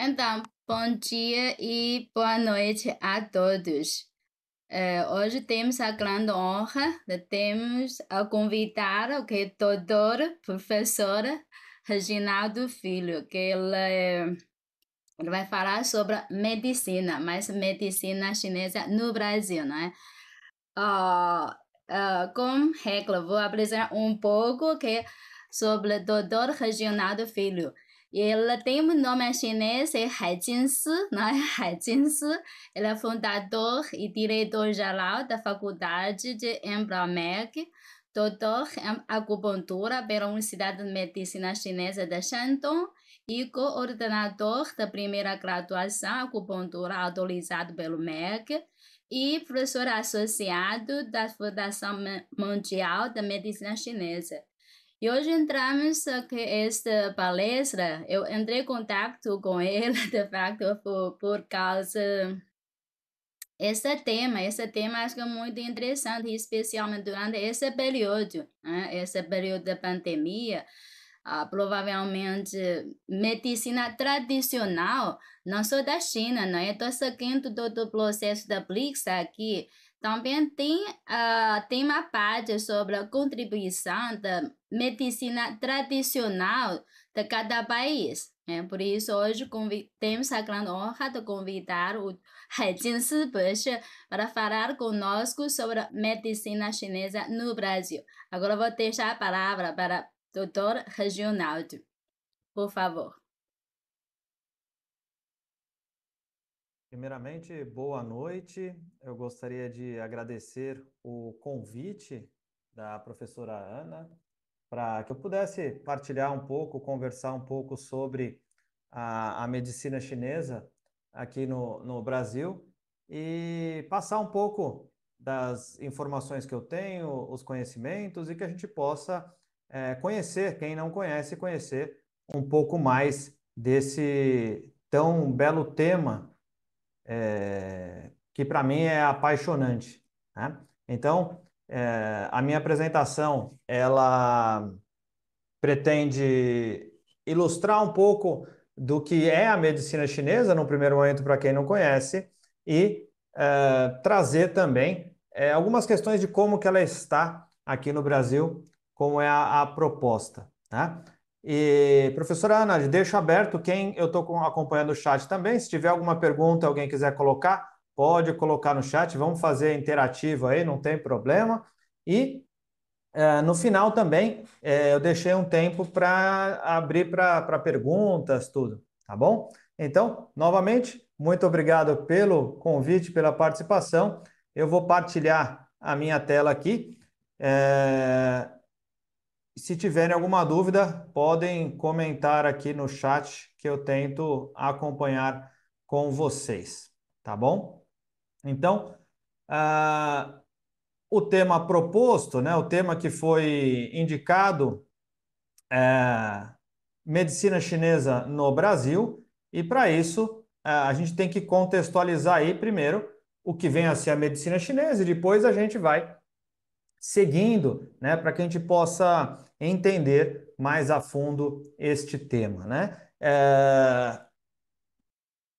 Então, bom dia e boa noite a todos. Uh, hoje temos a grande honra de termos a convidar o é okay, doutor, professora Reginaldo Filho, que ele, é, ele, vai falar sobre medicina, mas medicina chinesa no Brasil, né? Uh, uh, com regra, vou apresentar um pouco que okay, sobre o doutor Reginaldo Filho. Ela tem um nome chinês, é Hai Jinsi, não é? Hai Jinsi. Ela é fundador e diretor-geral da Faculdade de Embramec, doutor em acupuntura pela Universidade de Medicina Chinesa de Shandong e coordenador da primeira graduação em acupuntura autorizada pelo MEC e professor associado da Fundação Mundial da Medicina Chinesa. E hoje entramos aqui esta palestra, eu entrei em contato com ele, de facto, por, por causa esse tema, esse tema acho que é muito interessante, especialmente durante esse período, né? esse período da pandemia, ah, provavelmente medicina tradicional, não só da China, não é? Então, Estou seguindo todo o processo da Blix tá aqui, também tem, uh, tem uma parte sobre a contribuição da medicina tradicional de cada país. É, por isso, hoje temos a grande honra de convidar o Haijin Sibushi para falar conosco sobre a medicina chinesa no Brasil. Agora vou deixar a palavra para o doutor Reginaldo. Por favor. Primeiramente, boa noite. Eu gostaria de agradecer o convite da professora Ana para que eu pudesse partilhar um pouco, conversar um pouco sobre a, a medicina chinesa aqui no, no Brasil e passar um pouco das informações que eu tenho, os conhecimentos e que a gente possa é, conhecer, quem não conhece, conhecer um pouco mais desse tão belo tema é, que para mim é apaixonante. Né? Então, é, a minha apresentação ela pretende ilustrar um pouco do que é a medicina chinesa, no primeiro momento, para quem não conhece, e é, trazer também é, algumas questões de como que ela está aqui no Brasil, como é a, a proposta. Né? E, professora Ana, deixo aberto quem eu estou acompanhando o chat também. Se tiver alguma pergunta, alguém quiser colocar, pode colocar no chat. Vamos fazer interativo aí, não tem problema. E é, no final também, é, eu deixei um tempo para abrir para perguntas, tudo, tá bom? Então, novamente, muito obrigado pelo convite, pela participação. Eu vou partilhar a minha tela aqui. É... E se tiverem alguma dúvida, podem comentar aqui no chat que eu tento acompanhar com vocês, tá bom? Então, uh, o tema proposto, né, o tema que foi indicado é medicina chinesa no Brasil, e para isso ah, a gente tem que contextualizar aí primeiro o que vem a ser a medicina chinesa e depois a gente vai seguindo, né, para que a gente possa entender mais a fundo este tema. Né? É...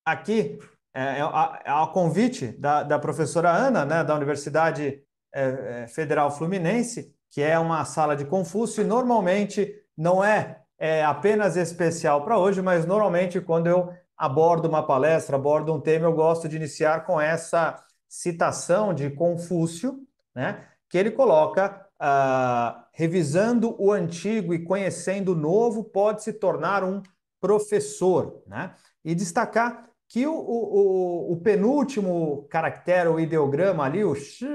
Aqui, é, é, é a, convite da, da, professora Ana, né, da Universidade é, é, Federal Fluminense, que é uma sala de Confúcio, e normalmente não é, é apenas especial para hoje, mas normalmente quando eu abordo uma palestra, abordo um tema, eu gosto de iniciar com essa citação de Confúcio, né, que ele coloca ah, revisando o antigo e conhecendo o novo, pode se tornar um professor. Né? E destacar que o, o, o, o penúltimo caractere, o ideograma ali, o shi,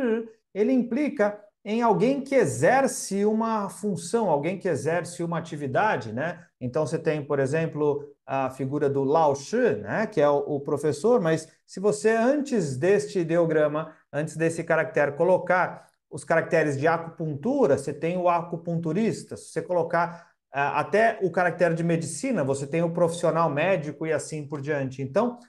ele implica em alguém que exerce uma função, alguém que exerce uma atividade, né? Então você tem, por exemplo, a figura do Lao Shi, né, que é o, professor, mas se você antes deste ideograma, antes desse caractere colocar os caracteres de acupuntura, você tem o acupunturista. Se você colocar é, até o caractere de medicina, você tem o profissional médico e assim por diante. Então,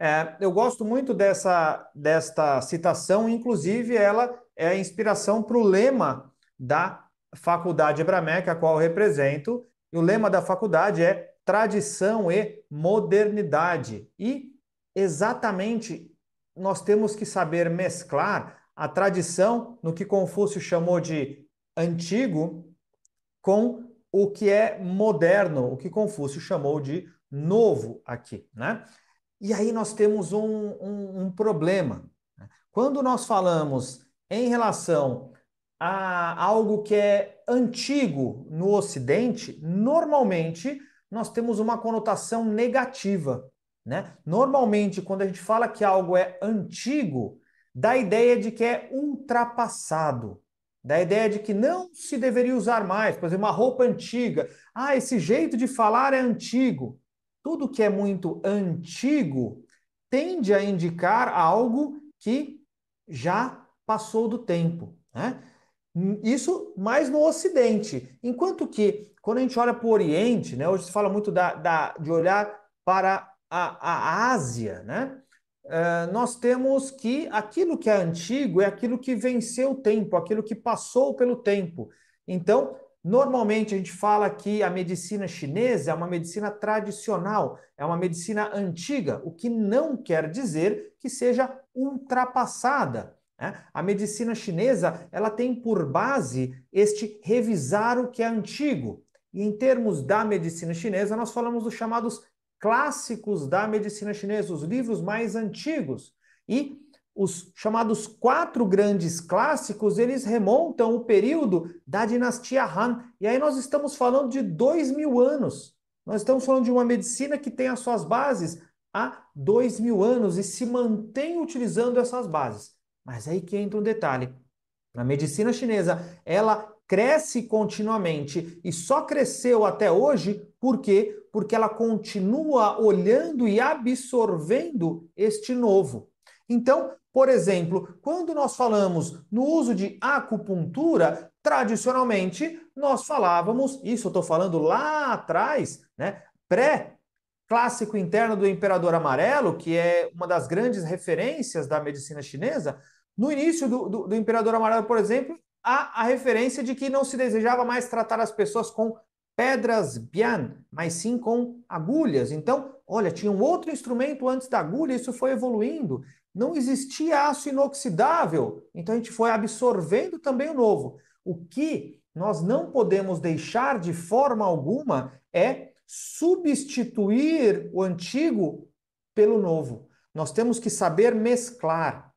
é, eu gosto muito dessa desta citação, inclusive ela é a inspiração para o lema da Faculdade Ebramec, a qual eu represento. E o lema da faculdade é tradição e modernidade. E exatamente nós temos que saber mesclar a tradição no que Confúcio chamou de antigo com o que é moderno, o que Confúcio chamou de novo aqui, né? E aí nós temos um, um, um problema. Né? Quando nós falamos em relação a algo que é antigo no Ocidente, normalmente nós temos uma conotação negativa. Né? Normalmente, quando a gente fala que algo é antigo, da ideia de que é ultrapassado, da ideia de que não se deveria usar mais, por exemplo, uma roupa antiga. Ah, esse jeito de falar é antigo. Tudo que é muito antigo tende a indicar algo que já passou do tempo. Né? Isso mais no Ocidente. Enquanto que, quando a gente olha para o Oriente, né, hoje se fala muito da, da de olhar para a, a Ásia, né? É, nós temos que aquilo que é antigo é aquilo que venceu o tempo, aquilo que passou pelo tempo. Então, normalmente a gente fala que a medicina chinesa é uma medicina tradicional, é uma medicina antiga, o que não quer dizer que seja ultrapassada. Né? A medicina chinesa ela tem por base este revisar o que é antigo. E em termos da medicina chinesa, nós falamos dos chamados clássicos da medicina chinesa, os livros mais antigos. E os chamados quatro grandes clássicos, eles remontam o período da dinastia Han. E aí nós estamos falando de dois mil anos. Nós estamos falando de uma medicina que tem as suas bases há dois mil anos e se mantém utilizando essas bases. Mas aí que entra um detalhe. A medicina chinesa, ela cresce continuamente e só cresceu até hoje porque porque ela continua olhando e absorvendo este novo. Então, por exemplo, quando nós falamos no uso de acupuntura, tradicionalmente nós falávamos, isso eu estou falando lá atrás, né? Pré clássico interno do Imperador Amarelo, que é uma das grandes referências da medicina chinesa, no início do, do, do Imperador Amarelo, por exemplo, há a referência de que não se desejava mais tratar as pessoas com pedras bian, mas sim com agulhas. Então, olha, tinha um outro instrumento antes da agulha, isso foi evoluindo. Não existia aço inoxidável, então a gente foi absorvendo também o novo. O que nós não podemos deixar de forma alguma é substituir o antigo pelo novo. Nós temos que saber mesclar.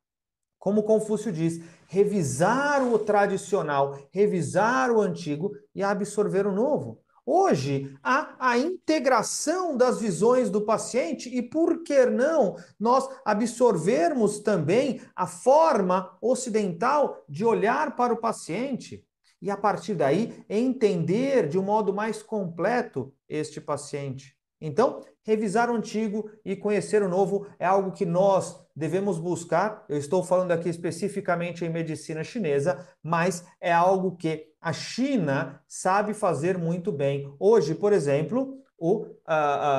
Como Confúcio diz, revisar o tradicional, revisar o antigo e absorver o novo. Hoje, há a integração das visões do paciente e, por que não, nós absorvermos também a forma ocidental de olhar para o paciente e, a partir daí, entender de um modo mais completo este paciente. Então, revisar o antigo e conhecer o novo é algo que nós devemos buscar. Eu estou falando aqui especificamente em medicina chinesa, mas é algo que a China sabe fazer muito bem. Hoje, por exemplo, o, uh,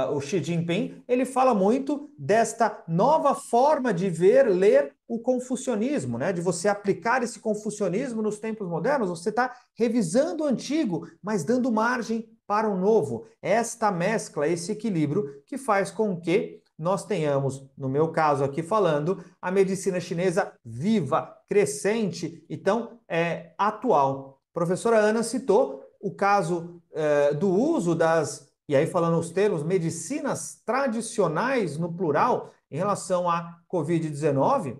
uh, o Xi Jinping ele fala muito desta nova forma de ver, ler o confucionismo, né? De você aplicar esse confucionismo nos tempos modernos, você está revisando o antigo, mas dando margem para o novo. Esta mescla, esse equilíbrio que faz com que nós tenhamos, no meu caso aqui falando, a medicina chinesa viva, crescente, então é atual. A professora Ana citou o caso é, do uso das, e aí falando os termos, medicinas tradicionais no plural em relação à Covid-19,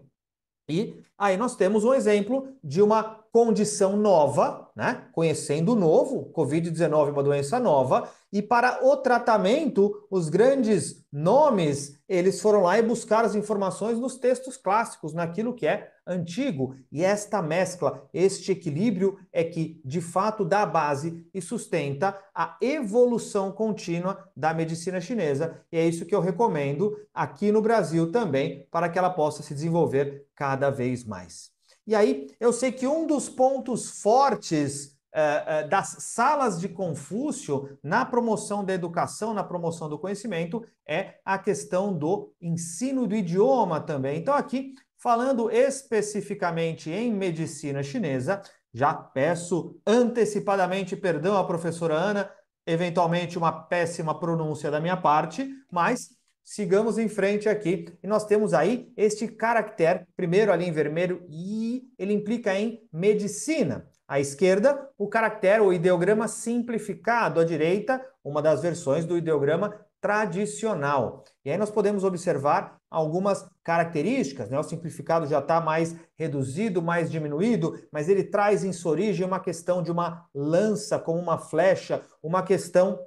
e aí nós temos um exemplo de uma condição nova, né? Conhecendo o novo, COVID-19 é uma doença nova, e para o tratamento, os grandes nomes, eles foram lá e buscaram as informações nos textos clássicos, naquilo que é antigo. E esta mescla, este equilíbrio é que de fato dá base e sustenta a evolução contínua da medicina chinesa, e é isso que eu recomendo aqui no Brasil também, para que ela possa se desenvolver cada vez mais. E aí, eu sei que um dos pontos fortes eh, eh, das salas de Confúcio na promoção da educação, na promoção do conhecimento, é a questão do ensino do idioma também. Então, aqui, falando especificamente em medicina chinesa, já peço antecipadamente perdão à professora Ana, eventualmente uma péssima pronúncia da minha parte, mas sigamos em frente aqui. E nós temos aí este caractere, primeiro ali em vermelho, I, ele implica em medicina. À esquerda, o caractere, o ideograma simplificado. À direita, uma das versões do ideograma tradicional. E aí nós podemos observar algumas características, né? O simplificado já está mais reduzido, mais diminuído, mas ele traz em sua origem uma questão de uma lança como uma flecha, uma questão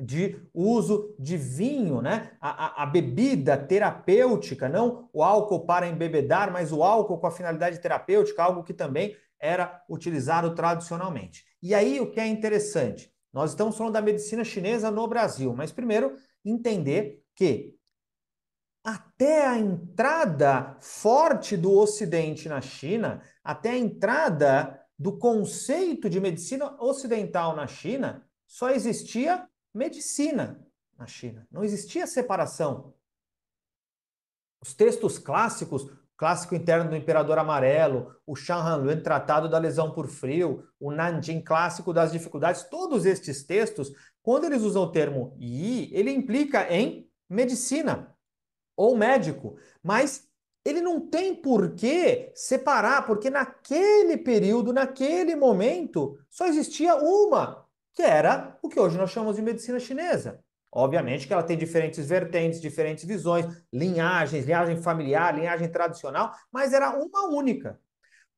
de uso de vinho, né? A, a, a, bebida terapêutica, não o álcool para embebedar, mas o álcool com a finalidade terapêutica, algo que também era utilizado tradicionalmente. E aí o que é interessante? Nós estamos falando da medicina chinesa no Brasil, mas primeiro entender que até a entrada forte do Ocidente na China, até a entrada do conceito de medicina ocidental na China, só existia medicina na China. Não existia separação. Os textos clássicos, o clássico interno do Imperador Amarelo, o Shanhan Tratado da Lesão por Frio, o Nanjing Clássico das Dificuldades, todos estes textos, quando eles usam o termo Yi, ele implica em medicina ou médico, mas ele não tem por que separar, porque naquele período, naquele momento, só existia uma que era o que hoje nós chamamos de medicina chinesa. Obviamente que ela tem diferentes vertentes, diferentes visões, linhagens, linhagem familiar, linhagem tradicional, mas era uma única.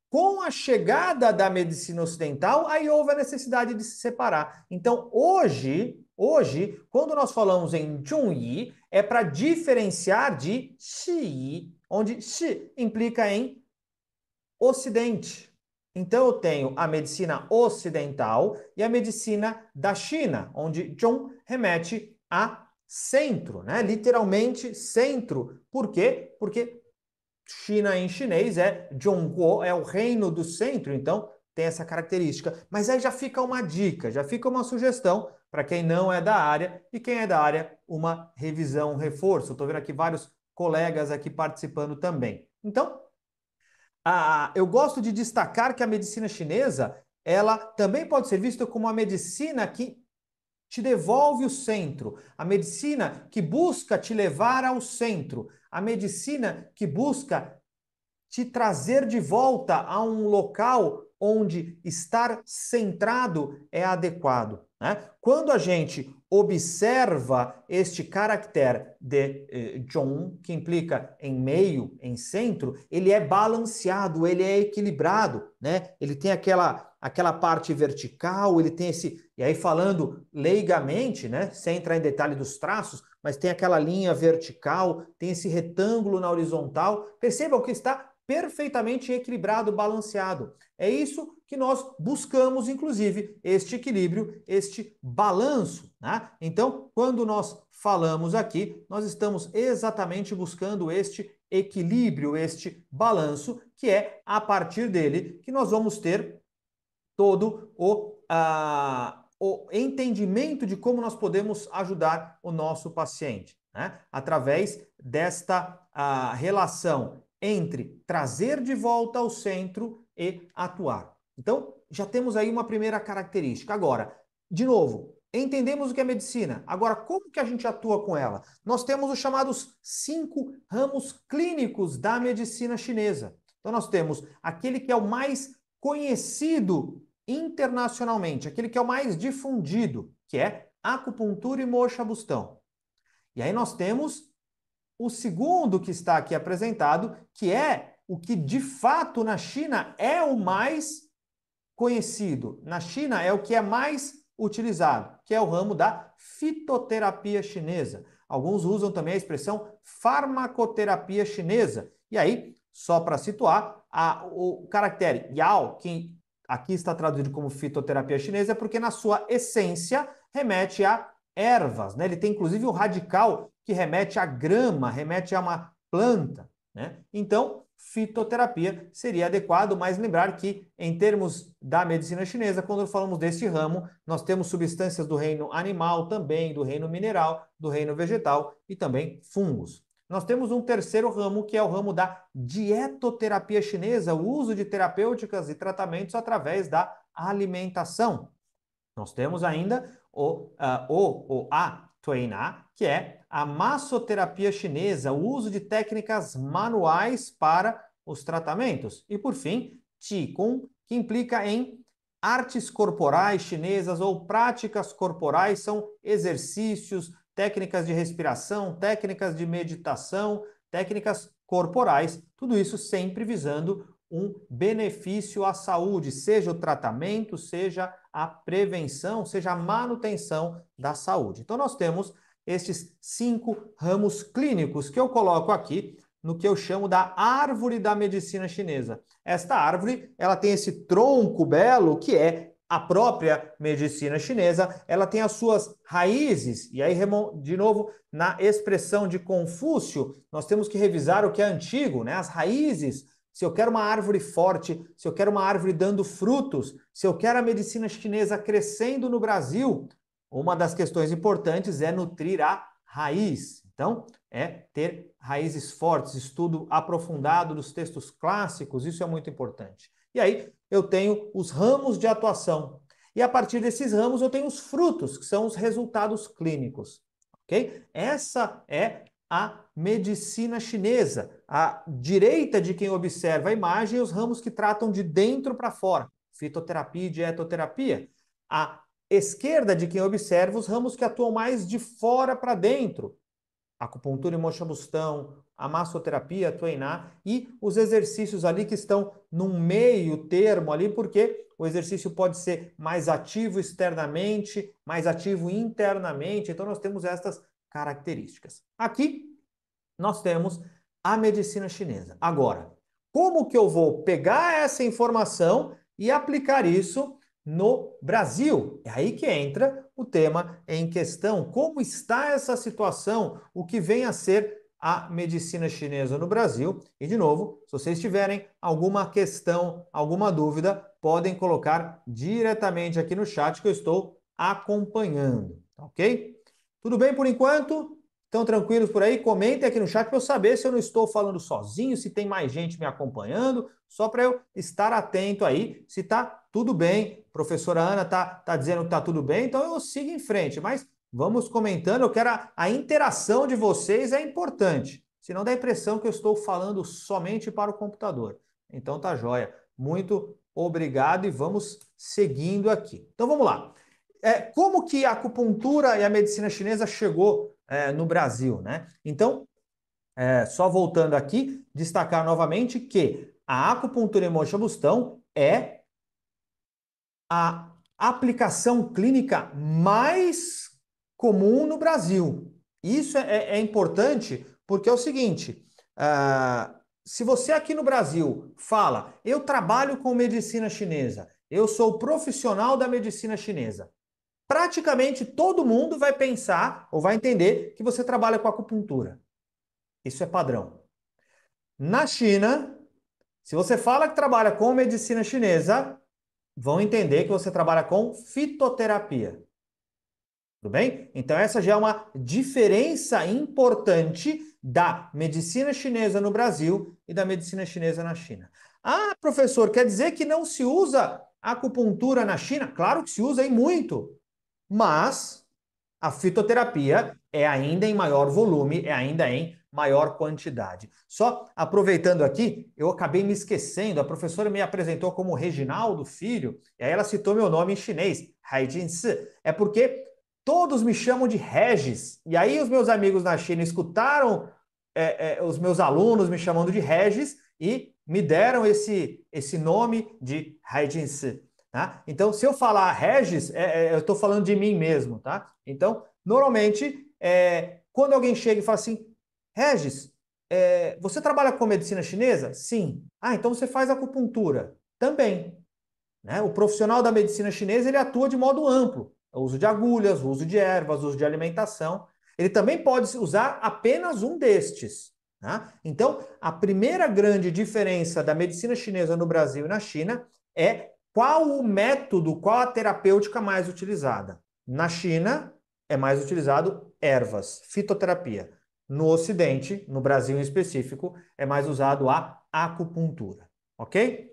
Com a chegada da medicina ocidental, aí houve a necessidade de se separar. Então, hoje, hoje, quando nós falamos em yi, é para diferenciar de Xi, onde Xi implica em ocidente. Então eu tenho a medicina ocidental e a medicina da China, onde Zhong remete a centro, né? Literalmente centro. Por quê? Porque China em chinês é Zhongguo, é o reino do centro, então tem essa característica. Mas aí já fica uma dica, já fica uma sugestão para quem não é da área e quem é da área, uma revisão, um reforço. Estou vendo aqui vários colegas aqui participando também. Então, ah, ah, eu gosto de destacar que a medicina chinesa ela também pode ser vista como uma medicina que te devolve o centro, a medicina que busca te levar ao centro, a medicina que busca te trazer de volta a um local onde estar centrado é adequado. Né? Quando a gente observa este caractere de eh, John, que implica em meio, em centro, ele é balanceado, ele é equilibrado, né? Ele tem aquela aquela parte vertical, ele tem esse e aí falando leigamente, né? Sem entrar em detalhe dos traços, mas tem aquela linha vertical, tem esse retângulo na horizontal. Percebam que está perfeitamente equilibrado, balanceado. É isso que nós buscamos, inclusive, este equilíbrio, este balanço. Né? Então, quando nós falamos aqui, nós estamos exatamente buscando este equilíbrio, este balanço, que é a partir dele que nós vamos ter todo o, o entendimento de como nós podemos ajudar o nosso paciente. Né? Através desta relação entre trazer de volta ao centro e atuar. Então, já temos aí uma primeira característica. Agora, de novo, entendemos o que é medicina. Agora, como que a gente atua com ela? Nós temos os chamados cinco ramos clínicos da medicina chinesa. Então, nós temos aquele que é o mais conhecido internacionalmente, aquele que é o mais difundido, que é acupuntura e mocha bustão. E aí nós temos o segundo que está aqui apresentado, que é o que de fato na China é o mais conhecido. Na China é o que é mais utilizado, que é o ramo da fitoterapia chinesa. Alguns usam também a expressão farmacoterapia chinesa. E aí, só para situar, a, o caractere Yao, que aqui está traduzido como fitoterapia chinesa, é porque na sua essência remete a ervas. Né? Ele tem inclusive o radical que remete à grama, remete a uma planta. Né? Então, fitoterapia seria adequado, mas lembrar que, em termos da medicina chinesa, quando falamos deste ramo, nós temos substâncias do reino animal, também do reino mineral, do reino vegetal e também fungos. Nós temos um terceiro ramo, que é o ramo da dietoterapia chinesa, o uso de terapêuticas e tratamentos através da alimentação. Nós temos ainda o, uh, o, o a Tuainá, que é a massoterapia chinesa, o uso de técnicas manuais para os tratamentos. E por fim, Qigong, que implica em artes corporais chinesas ou práticas corporais, são exercícios, técnicas de respiração, técnicas de meditação, técnicas corporais, tudo isso sempre visando um benefício à saúde, seja o tratamento, seja a prevenção, seja a manutenção da saúde. Então, nós temos esses cinco ramos clínicos que eu coloco aqui no que eu chamo da árvore da medicina chinesa. Esta árvore, ela tem esse tronco belo que é a própria medicina chinesa, ela tem as suas raízes, e aí, de novo, na expressão de Confúcio, nós temos que revisar o que é antigo, né? as raízes se eu quero uma árvore forte, se eu quero uma árvore dando frutos, se eu quero a medicina chinesa crescendo no Brasil, uma das questões importantes é nutrir a raiz. Então, é ter raízes fortes, estudo aprofundado dos textos clássicos, isso é muito importante. E aí, eu tenho os ramos de atuação. E a partir desses ramos, eu tenho os frutos, que são os resultados clínicos. Ok? Essa é a medicina chinesa, a direita de quem observa a imagem e os ramos que tratam de dentro para fora, fitoterapia e dietoterapia. A esquerda de quem observa os ramos que atuam mais de fora para dentro, acupuntura e moxabustão, a massoterapia, a tuainá e os exercícios ali que estão no meio termo ali, porque o exercício pode ser mais ativo externamente, mais ativo internamente. Então nós temos estas características. Aqui nós temos a medicina chinesa. Agora, como que eu vou pegar essa informação e aplicar isso no Brasil? É aí que entra o tema em questão. Como está essa situação? O que vem a ser a medicina chinesa no Brasil? E, de novo, se vocês tiverem alguma questão, alguma dúvida, podem colocar diretamente aqui no chat que eu estou acompanhando, tá ok? Tudo bem por enquanto? Estão tranquilos por aí? Comentem aqui no chat para eu saber se eu não estou falando sozinho, se tem mais gente me acompanhando, só para eu estar atento aí, se está tudo bem. A professora Ana está tá dizendo que está tudo bem, então eu sigo em frente, mas vamos comentando. Eu quero a, a interação de vocês, é importante, senão dá a impressão que eu estou falando somente para o computador. Então tá joia. Muito obrigado e vamos seguindo aqui. Então vamos lá é, como que a acupuntura e a medicina chinesa chegou é, no Brasil, né? Então, é, só voltando aqui, destacar novamente que a acupuntura em Montebustão é a aplicação clínica mais comum no Brasil. Isso é, é importante porque é o seguinte: uh, se você aqui no Brasil fala, eu trabalho com medicina chinesa, eu sou profissional da medicina chinesa, praticamente todo mundo vai pensar ou vai entender que você trabalha com acupuntura. Isso é padrão. Na China, se você fala que trabalha com medicina chinesa, vão entender que você trabalha com fitoterapia. Tudo bem? Então, essa já é uma diferença importante da medicina chinesa no Brasil e da medicina chinesa na China. Ah, professor, quer dizer que não se usa acupuntura na China? Claro que se usa e muito mas a fitoterapia é ainda em maior volume, é ainda em maior quantidade. Só aproveitando aqui, eu acabei me esquecendo, a professora me apresentou como Reginaldo Filho, e aí ela citou meu nome em chinês, Haijin Si. É porque todos me chamam de Regis, e aí os meus amigos na China escutaram é, é, os meus alunos me chamando de Regis e me deram esse, esse nome de Haijin Si. Tá? Então, se eu falar Regis, é, é, eu estou falando de mim mesmo, tá? Então, normalmente, é, quando alguém chega e fala assim, Regis, é, você trabalha com medicina chinesa? Sim. Ah, então você faz acupuntura? Também. Né? O profissional da medicina chinesa, ele atua de modo amplo. O é uso de agulhas, o uso de ervas, o uso de alimentação. Ele também pode usar apenas um destes. Tá? Então, a primeira grande diferença da medicina chinesa no Brasil e na China é qual o método, qual a terapêutica mais utilizada? Na China é mais utilizado ervas, fitoterapia. No Ocidente, no Brasil em específico, é mais usado a acupuntura, ok?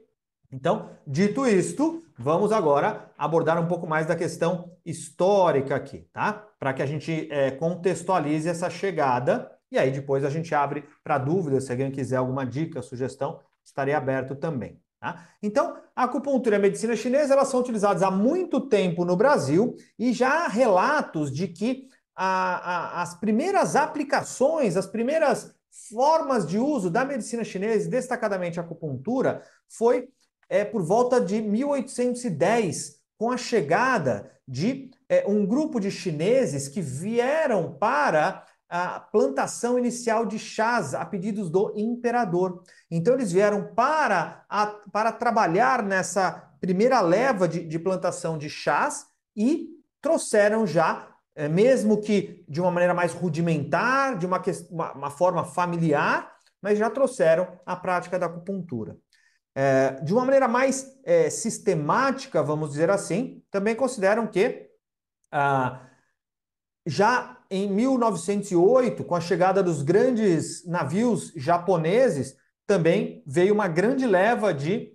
Então, dito isto, vamos agora abordar um pouco mais da questão histórica aqui, tá? Para que a gente é, contextualize essa chegada e aí depois a gente abre para dúvidas. Se alguém quiser alguma dica, sugestão, estarei aberto também. Tá? Então, a acupuntura e a medicina chinesa elas são utilizadas há muito tempo no Brasil e já há relatos de que a, a, as primeiras aplicações, as primeiras formas de uso da medicina chinesa, destacadamente a acupuntura, foi é, por volta de 1810, com a chegada de é, um grupo de chineses que vieram para a plantação inicial de chás a pedidos do imperador. Então, eles vieram para, a, para trabalhar nessa primeira leva de, de plantação de chás e trouxeram já, é, mesmo que de uma maneira mais rudimentar, de uma, uma, uma forma familiar, mas já trouxeram a prática da acupuntura. É, de uma maneira mais é, sistemática, vamos dizer assim, também consideram que ah, já em 1908, com a chegada dos grandes navios japoneses, também veio uma grande leva de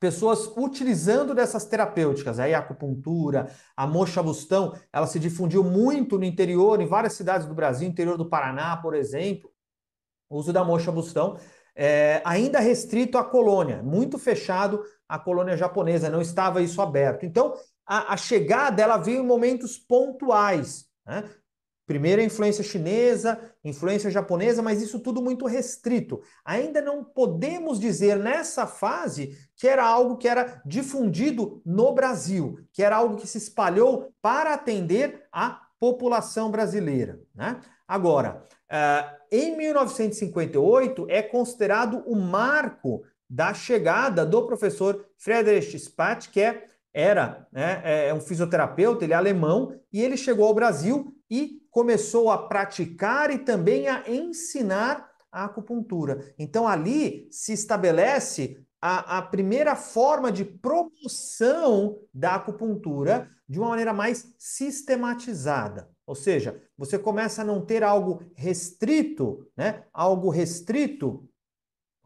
pessoas utilizando dessas terapêuticas. Aí a acupuntura, a mocha bustão, ela se difundiu muito no interior, em várias cidades do Brasil, interior do Paraná, por exemplo. O uso da mocha bustão é, ainda restrito à colônia, muito fechado à colônia japonesa, não estava isso aberto. Então, a, a chegada ela veio em momentos pontuais. Né? Primeiro a influência chinesa, influência japonesa, mas isso tudo muito restrito. Ainda não podemos dizer nessa fase que era algo que era difundido no Brasil, que era algo que se espalhou para atender a população brasileira. Né? Agora, eh, em 1958 é considerado o marco da chegada do professor Friedrich Spatz, que é, era né, é, é um fisioterapeuta, ele é alemão, e ele chegou ao Brasil e começou a praticar e também a ensinar a acupuntura. Então, ali se estabelece a, a, primeira forma de promoção da acupuntura de uma maneira mais sistematizada. Ou seja, você começa a não ter algo restrito, né? algo restrito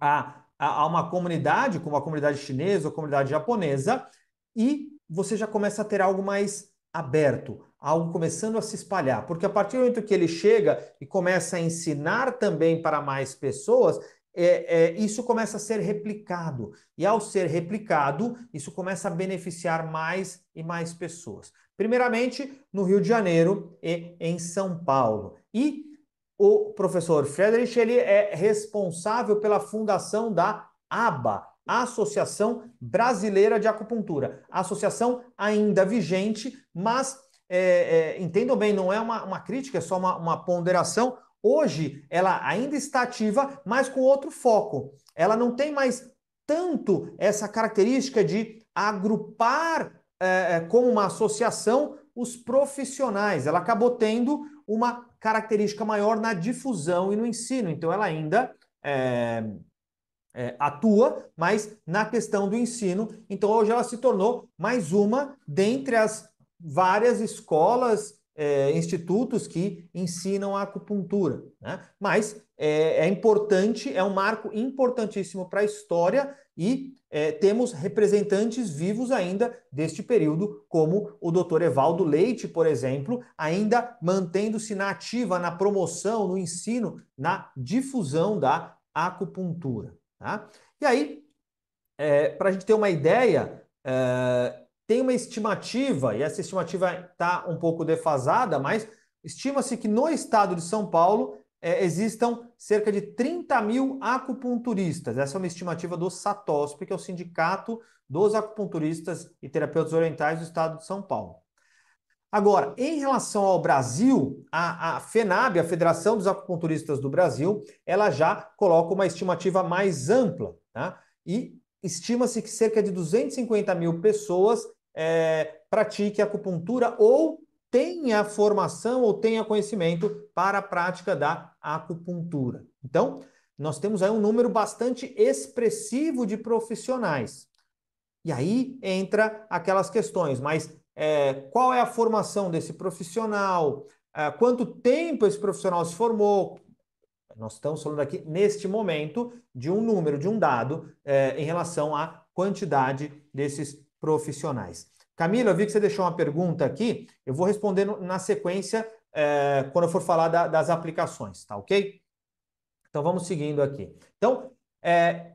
a, a, a uma comunidade, como a comunidade chinesa ou a comunidade japonesa, e você já começa a ter algo mais aberto, algo começando a se espalhar. Porque a partir do momento que ele chega e começa a ensinar também para mais pessoas, é, é, isso começa a ser replicado. E ao ser replicado, isso começa a beneficiar mais e mais pessoas. Primeiramente, no Rio de Janeiro e em São Paulo. E o professor Frederich ele é responsável pela fundação da ABA, Associação Brasileira de Acupuntura. associação ainda vigente, mas é, é, entendam bem, não é uma, uma crítica, é só uma, uma ponderação. Hoje ela ainda está ativa, mas com outro foco. Ela não tem mais tanto essa característica de agrupar é, é, como uma associação os profissionais. Ela acabou tendo uma característica maior na difusão e no ensino. Então ela ainda é, é, atua, mas na questão do ensino. Então hoje ela se tornou mais uma dentre as várias escolas, é, institutos que ensinam a acupuntura. Né? Mas é, é, importante, é um marco importantíssimo para a história e é, temos representantes vivos ainda deste período, como o Dr. Evaldo Leite, por exemplo, ainda mantendo-se na ativa na promoção, no ensino, na difusão da acupuntura. Tá? E aí, é, para a gente ter uma ideia, é, tem uma estimativa, e essa estimativa está um pouco defasada, mas estima-se que no estado de São Paulo é, existam cerca de 30 mil acupunturistas. Essa é uma estimativa do SATOSP, que é o Sindicato dos Acupunturistas e Terapeutas Orientais do Estado de São Paulo. Agora, em relação ao Brasil, a, a FENAB, a Federação dos Acupunturistas do Brasil, ela já coloca uma estimativa mais ampla. Tá? E estima-se que cerca de 250 mil pessoas é, pratique acupuntura ou tenha formação ou tenha conhecimento para a prática da acupuntura. Então, nós temos aí um número bastante expressivo de profissionais. E aí entra aquelas questões, mas é, qual é a formação desse profissional? É, quanto tempo esse profissional se formou? Nós estamos falando aqui, neste momento, de um número, de um dado é, em relação à quantidade desses profissionais. Camila, eu vi que você deixou uma pergunta aqui, eu vou responder na sequência é, quando eu for falar da, das aplicações, tá ok? Então vamos seguindo aqui. Então, é,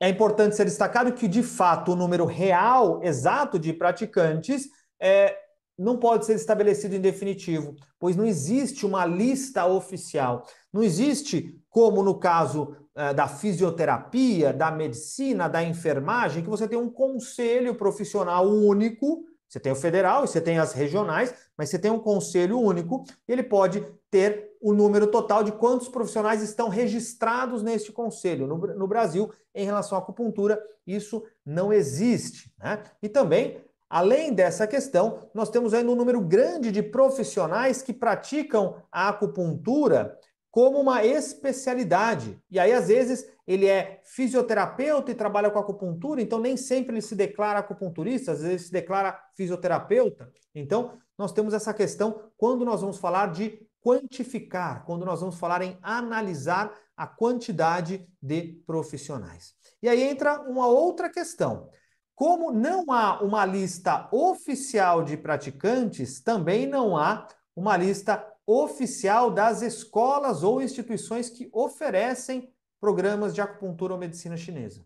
é importante ser destacado que, de fato, o número real exato de praticantes é, não pode ser estabelecido em definitivo, pois não existe uma lista oficial. Não existe, como no caso eh, da fisioterapia, da medicina, da enfermagem, que você tem um conselho profissional único. Você tem o federal, e você tem as regionais, mas você tem um conselho único. Ele pode ter o número total de quantos profissionais estão registrados neste conselho. No, no Brasil, em relação à acupuntura, isso não existe. Né? E também Além dessa questão, nós temos ainda um número grande de profissionais que praticam a acupuntura como uma especialidade. E aí, às vezes, ele é fisioterapeuta e trabalha com acupuntura, então nem sempre ele se declara acupunturista, às vezes se declara fisioterapeuta. Então, nós temos essa questão quando nós vamos falar de quantificar, quando nós vamos falar em analisar a quantidade de profissionais. E aí entra uma outra questão. Como não há uma lista oficial de praticantes, também não há uma lista oficial das escolas ou instituições que oferecem programas de acupuntura ou medicina chinesa.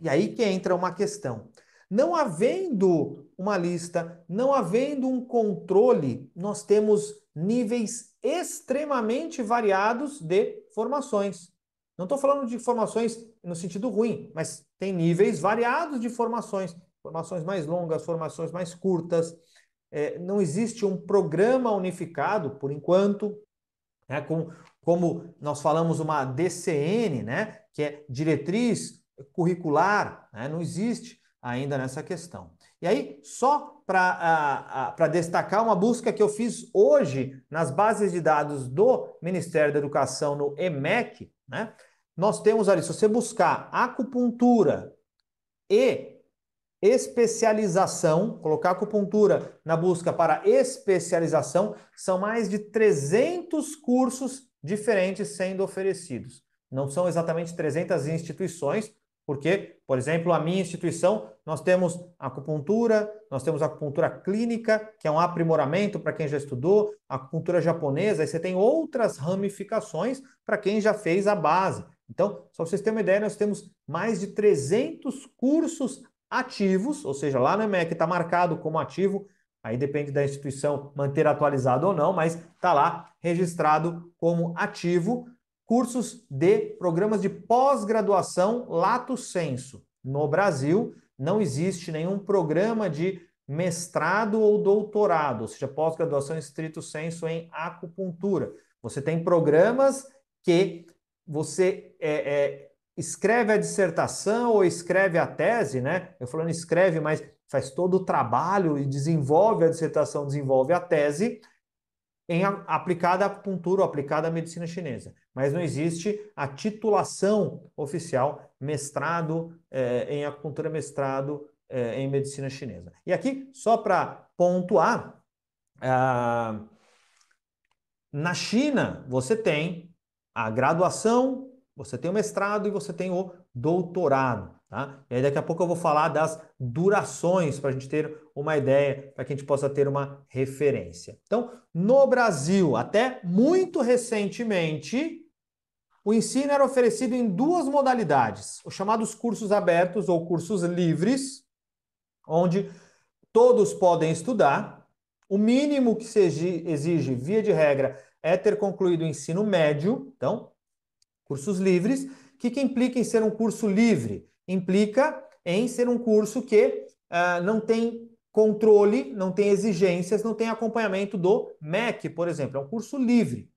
E aí que entra uma questão. Não havendo uma lista, não havendo um controle, nós temos níveis extremamente variados de formações. Não estou falando de formações no sentido ruim, mas tem níveis variados de formações, formações mais longas, formações mais curtas. É, não existe um programa unificado, por enquanto, né, com, como nós falamos uma DCN, né, que é diretriz curricular, né, não existe ainda nessa questão. E aí, só para destacar uma busca que eu fiz hoje nas bases de dados do Ministério da Educação no EMEC, né? Nós temos ali, se você buscar acupuntura e especialização, colocar acupuntura na busca para especialização, são mais de 300 cursos diferentes sendo oferecidos. Não são exatamente 300 instituições, porque, por exemplo, a minha instituição, nós temos acupuntura, nós temos acupuntura clínica, que é um aprimoramento para quem já estudou, acupuntura japonesa, e você tem outras ramificações para quem já fez a base. Então, só para vocês terem uma ideia, nós temos mais de 300 cursos ativos, ou seja, lá no MEC está marcado como ativo, aí depende da instituição manter atualizado ou não, mas está lá registrado como ativo cursos de programas de pós-graduação lato senso. No Brasil, não existe nenhum programa de mestrado ou doutorado, ou seja, pós-graduação estrito senso em acupuntura. Você tem programas que você é, é, escreve a dissertação ou escreve a tese, né? Eu falando escreve, mas faz todo o trabalho e desenvolve a dissertação, desenvolve a tese em aplicada à acupuntura, aplicada à medicina chinesa. Mas não existe a titulação oficial, mestrado eh, em acupuntura, mestrado eh, em medicina chinesa. E aqui, só para pontuar, ah, na China você tem a graduação você tem o mestrado e você tem o doutorado. Tá? E aí daqui a pouco eu vou falar das durações para a gente ter uma ideia, para que a gente possa ter uma referência. Então, no Brasil, até muito recentemente, o ensino era oferecido em duas modalidades, os chamados cursos abertos ou cursos livres, onde todos podem estudar. O mínimo que se exige, via de regra, é ter concluído o ensino médio. Então, cursos livres. O que, que implica em ser um curso livre? Implica em ser um curso que uh, não tem controle, não tem exigências, não tem acompanhamento do MEC, por exemplo. É um curso livre.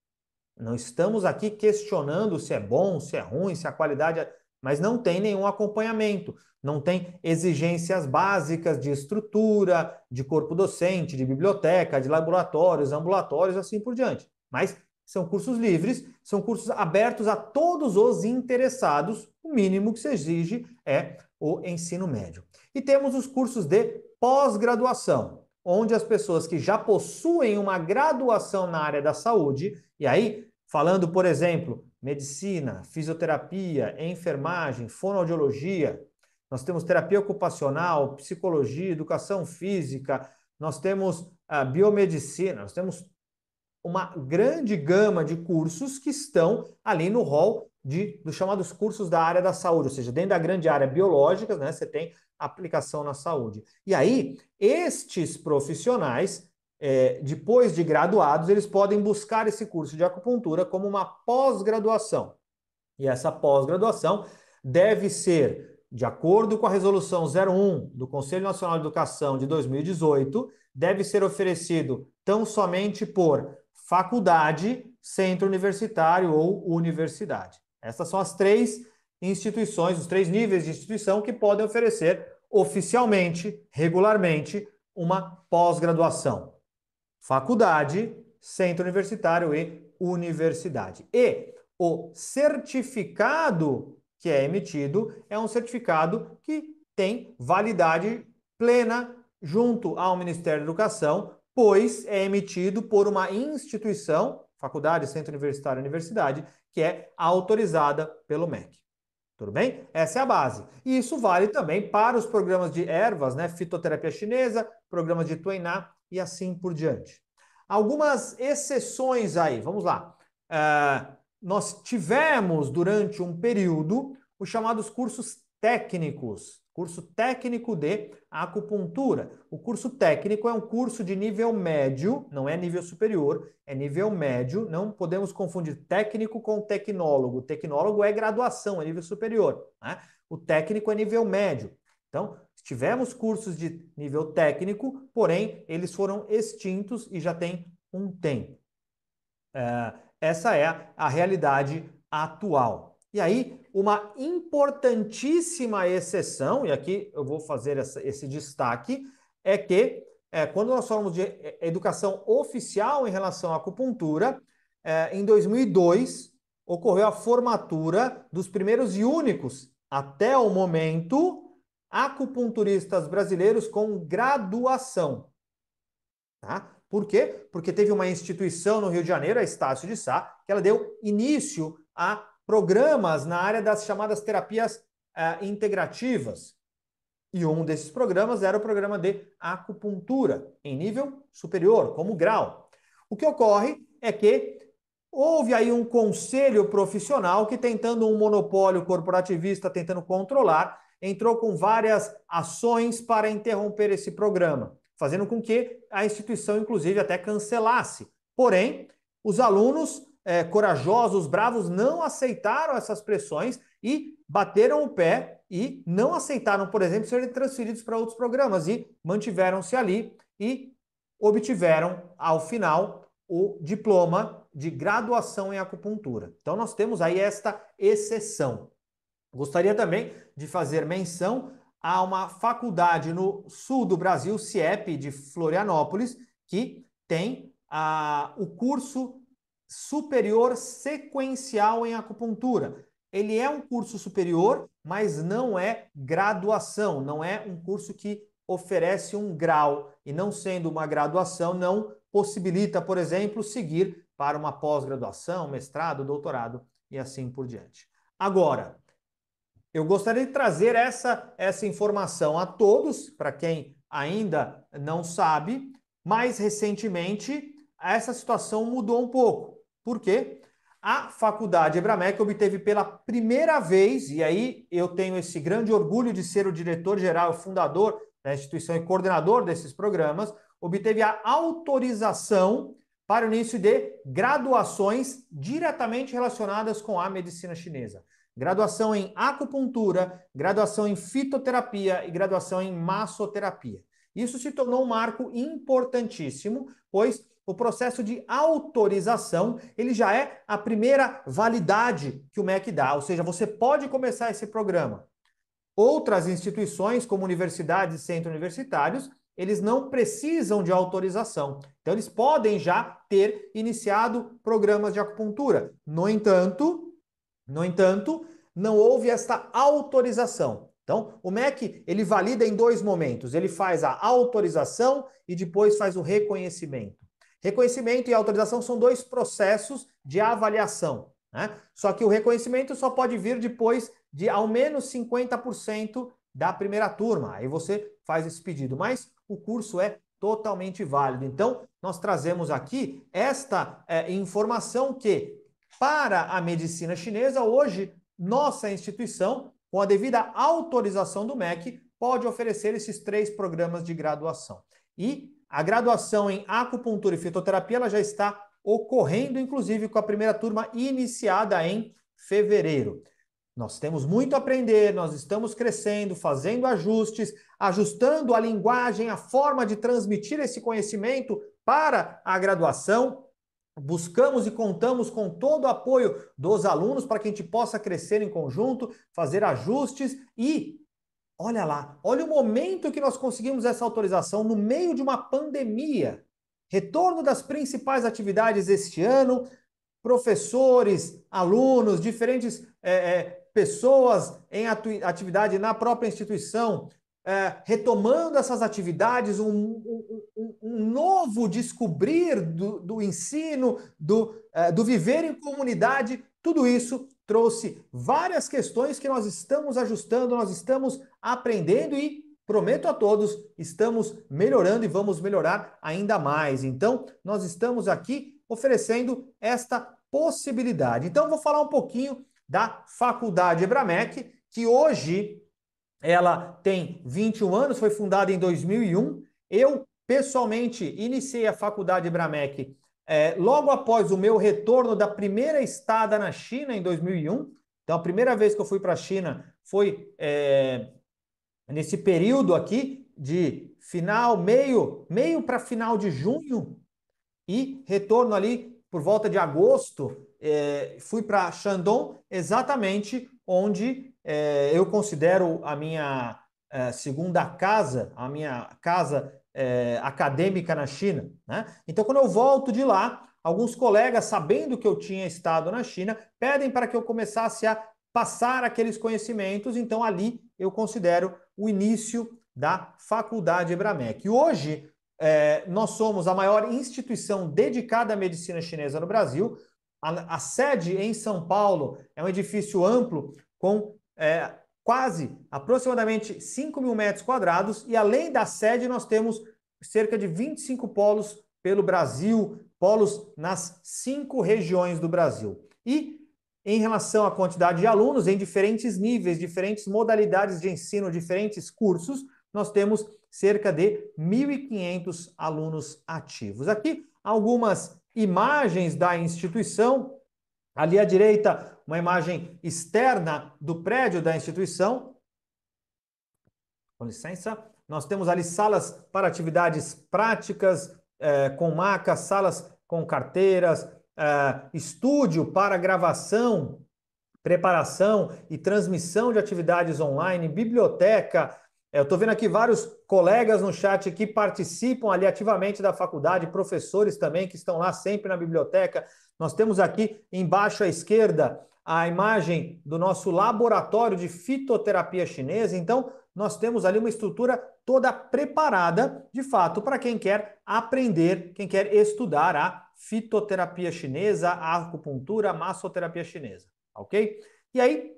Não estamos aqui questionando se é bom, se é ruim, se a qualidade é... Mas não tem nenhum acompanhamento, não tem exigências básicas de estrutura, de corpo docente, de biblioteca, de laboratórios, ambulatórios, assim por diante. Mas são cursos livres, são cursos abertos a todos os interessados. O mínimo que se exige é o ensino médio. E temos os cursos de pós-graduação, onde as pessoas que já possuem uma graduação na área da saúde, e aí, falando, por exemplo, medicina, fisioterapia, enfermagem, fonoaudiologia, nós temos terapia ocupacional, psicologia, educação física, nós temos a ah, biomedicina, nós temos uma grande gama de cursos que estão ali no hall de, dos chamados cursos da área da saúde, ou seja, dentro da grande área biológica, né, você tem aplicação na saúde. E aí, estes profissionais, é, depois de graduados, eles podem buscar esse curso de acupuntura como uma pós-graduação. E essa pós-graduação deve ser, de acordo com a resolução 01 do Conselho Nacional de Educação de 2018, deve ser oferecido tão somente por faculdade, centro universitário ou universidade. Essas são as três instituições, os três níveis de instituição que podem oferecer oficialmente, regularmente, uma pós-graduação: faculdade, centro universitário e universidade. E o certificado que é emitido é um certificado que tem validade plena junto ao Ministério da Educação pois é emitido por uma instituição, faculdade, centro universitário, universidade, que é autorizada pelo MEC. Tudo bem? Essa é a base. E isso vale também para os programas de ervas, né? Fitoterapia chinesa, programas de Tuainá e assim por diante. Algumas exceções aí, vamos lá. Uh, nós tivemos durante um período os chamados cursos técnicos, curso técnico de acupuntura. O curso técnico é um curso de nível médio, não é nível superior, é nível médio. Não podemos confundir técnico com tecnólogo. O tecnólogo é graduação, é nível superior. Né? O técnico é nível médio. Então, tivemos cursos de nível técnico, porém, eles foram extintos e já tem um tempo. É, essa é a realidade atual. E aí, uma importantíssima exceção, e aqui eu vou fazer essa, esse destaque, é que é, quando nós falamos de é, educação oficial em relação à acupuntura, é, em 2002 ocorreu a formatura dos primeiros e únicos, até o momento, acupunturistas brasileiros com graduação. Tá? Por quê? Porque teve uma instituição no Rio de Janeiro, a Estácio de Sá, que ela deu início à programas na área das chamadas terapias uh, integrativas. E um desses programas era o programa de acupuntura, em nível superior, como grau. O que ocorre é que houve aí um conselho profissional que, tentando um monopólio corporativista, tentando controlar, entrou com várias ações para interromper esse programa, fazendo com que a instituição, inclusive, até cancelasse. Porém, os alunos é, corajosos, bravos, não aceitaram essas pressões e bateram o pé e não aceitaram, por exemplo, serem transferidos para outros programas e mantiveram-se ali e obtiveram, ao final, o diploma de graduação em acupuntura. Então, nós temos aí esta exceção. Gostaria também de fazer menção a uma faculdade no sul do Brasil, CIEP, de Florianópolis, que tem a o curso superior sequencial em acupuntura. Ele é um curso superior, mas não é graduação, não é um curso que oferece um grau. E não sendo uma graduação, não possibilita, por exemplo, seguir para uma pós-graduação, mestrado, doutorado e assim por diante. Agora, eu gostaria de trazer essa, essa informação a todos, para quem ainda não sabe, mais recentemente essa situação mudou um pouco porque A Faculdade Ebramec obteve pela primeira vez, e aí eu tenho esse grande orgulho de ser o diretor-geral, fundador da instituição e coordenador desses programas, obteve a autorização para o início de graduações diretamente relacionadas com a medicina chinesa. Graduação em acupuntura, graduação em fitoterapia e graduação em massoterapia. Isso se tornou um marco importantíssimo, pois o processo de autorização, ele já é a primeira validade que o MEC dá, ou seja, você pode começar esse programa. Outras instituições, como universidades e centros universitários, eles não precisam de autorização. Então, eles podem já ter iniciado programas de acupuntura. No entanto, no entanto, não houve esta autorização. Então, o MEC ele valida em dois momentos. Ele faz a autorização e depois faz o reconhecimento. Reconhecimento e autorização são dois processos de avaliação. Né? Só que o reconhecimento só pode vir depois de ao menos 50% da primeira turma. Aí você faz esse pedido, mas o curso é totalmente válido. Então, nós trazemos aqui esta é, informação que, para a medicina chinesa, hoje, nossa instituição, com a devida autorização do MEC, pode oferecer esses três programas de graduação. E a graduação em acupuntura e fitoterapia ela já está ocorrendo, inclusive, com a primeira turma iniciada em fevereiro. Nós temos muito a aprender, nós estamos crescendo, fazendo ajustes, ajustando a linguagem, a forma de transmitir esse conhecimento para a graduação. Buscamos e contamos com todo o apoio dos alunos para que a gente possa crescer em conjunto, fazer ajustes e Olha lá, olha o momento que nós conseguimos essa autorização no meio de uma pandemia. Retorno das principais atividades este ano, professores, alunos, diferentes é, é, pessoas em atividade na própria instituição, é, retomando essas atividades, um, um, um, novo descobrir do, do ensino, do, é, do viver em comunidade, tudo isso trouxe várias questões que nós estamos ajustando, nós estamos aprendendo e prometo a todos, estamos melhorando e vamos melhorar ainda mais. Então, nós estamos aqui oferecendo esta possibilidade. Então, vou falar um pouquinho da Faculdade Ebramec, que hoje ela tem 21 anos, foi fundada em 2001. Eu, pessoalmente, iniciei a Faculdade Ebramec é, logo após o meu retorno da primeira estada na China, em 2001, então a primeira vez que eu fui para a China foi é, nesse período aqui de final, meio, meio para final de junho e retorno ali por volta de agosto, é, fui para Shandong, exatamente onde é, eu considero a minha é, segunda casa, a minha casa é, acadêmica na China. Né? Então, quando eu volto de lá, alguns colegas, sabendo que eu tinha estado na China, pedem para que eu começasse a passar aqueles conhecimentos. Então, ali eu considero o início da Faculdade Ebramec. E hoje, é, nós somos a maior instituição dedicada à medicina chinesa no Brasil. A, a sede em São Paulo é um edifício amplo com é, quase aproximadamente 5 mil metros quadrados e além da sede nós temos cerca de 25 polos pelo Brasil, polos nas cinco regiões do Brasil. E em relação à quantidade de alunos, em diferentes níveis, diferentes modalidades de ensino, diferentes cursos, nós temos cerca de 1.500 alunos ativos. Aqui algumas imagens da instituição Ali à direita, uma imagem externa do prédio da instituição. Com licença. Nós temos ali salas para atividades práticas, é, com macas, salas com carteiras, é, estúdio para gravação, preparação e transmissão de atividades online, biblioteca, é, eu estou vendo aqui vários colegas no chat que participam ali ativamente da faculdade, professores também que estão lá sempre na biblioteca. Nós temos aqui embaixo à esquerda a imagem do nosso laboratório de fitoterapia chinesa. Então, nós temos ali uma estrutura toda preparada, de fato, para quem quer aprender, quem quer estudar a fitoterapia chinesa, a acupuntura, a massoterapia chinesa, ok? E aí,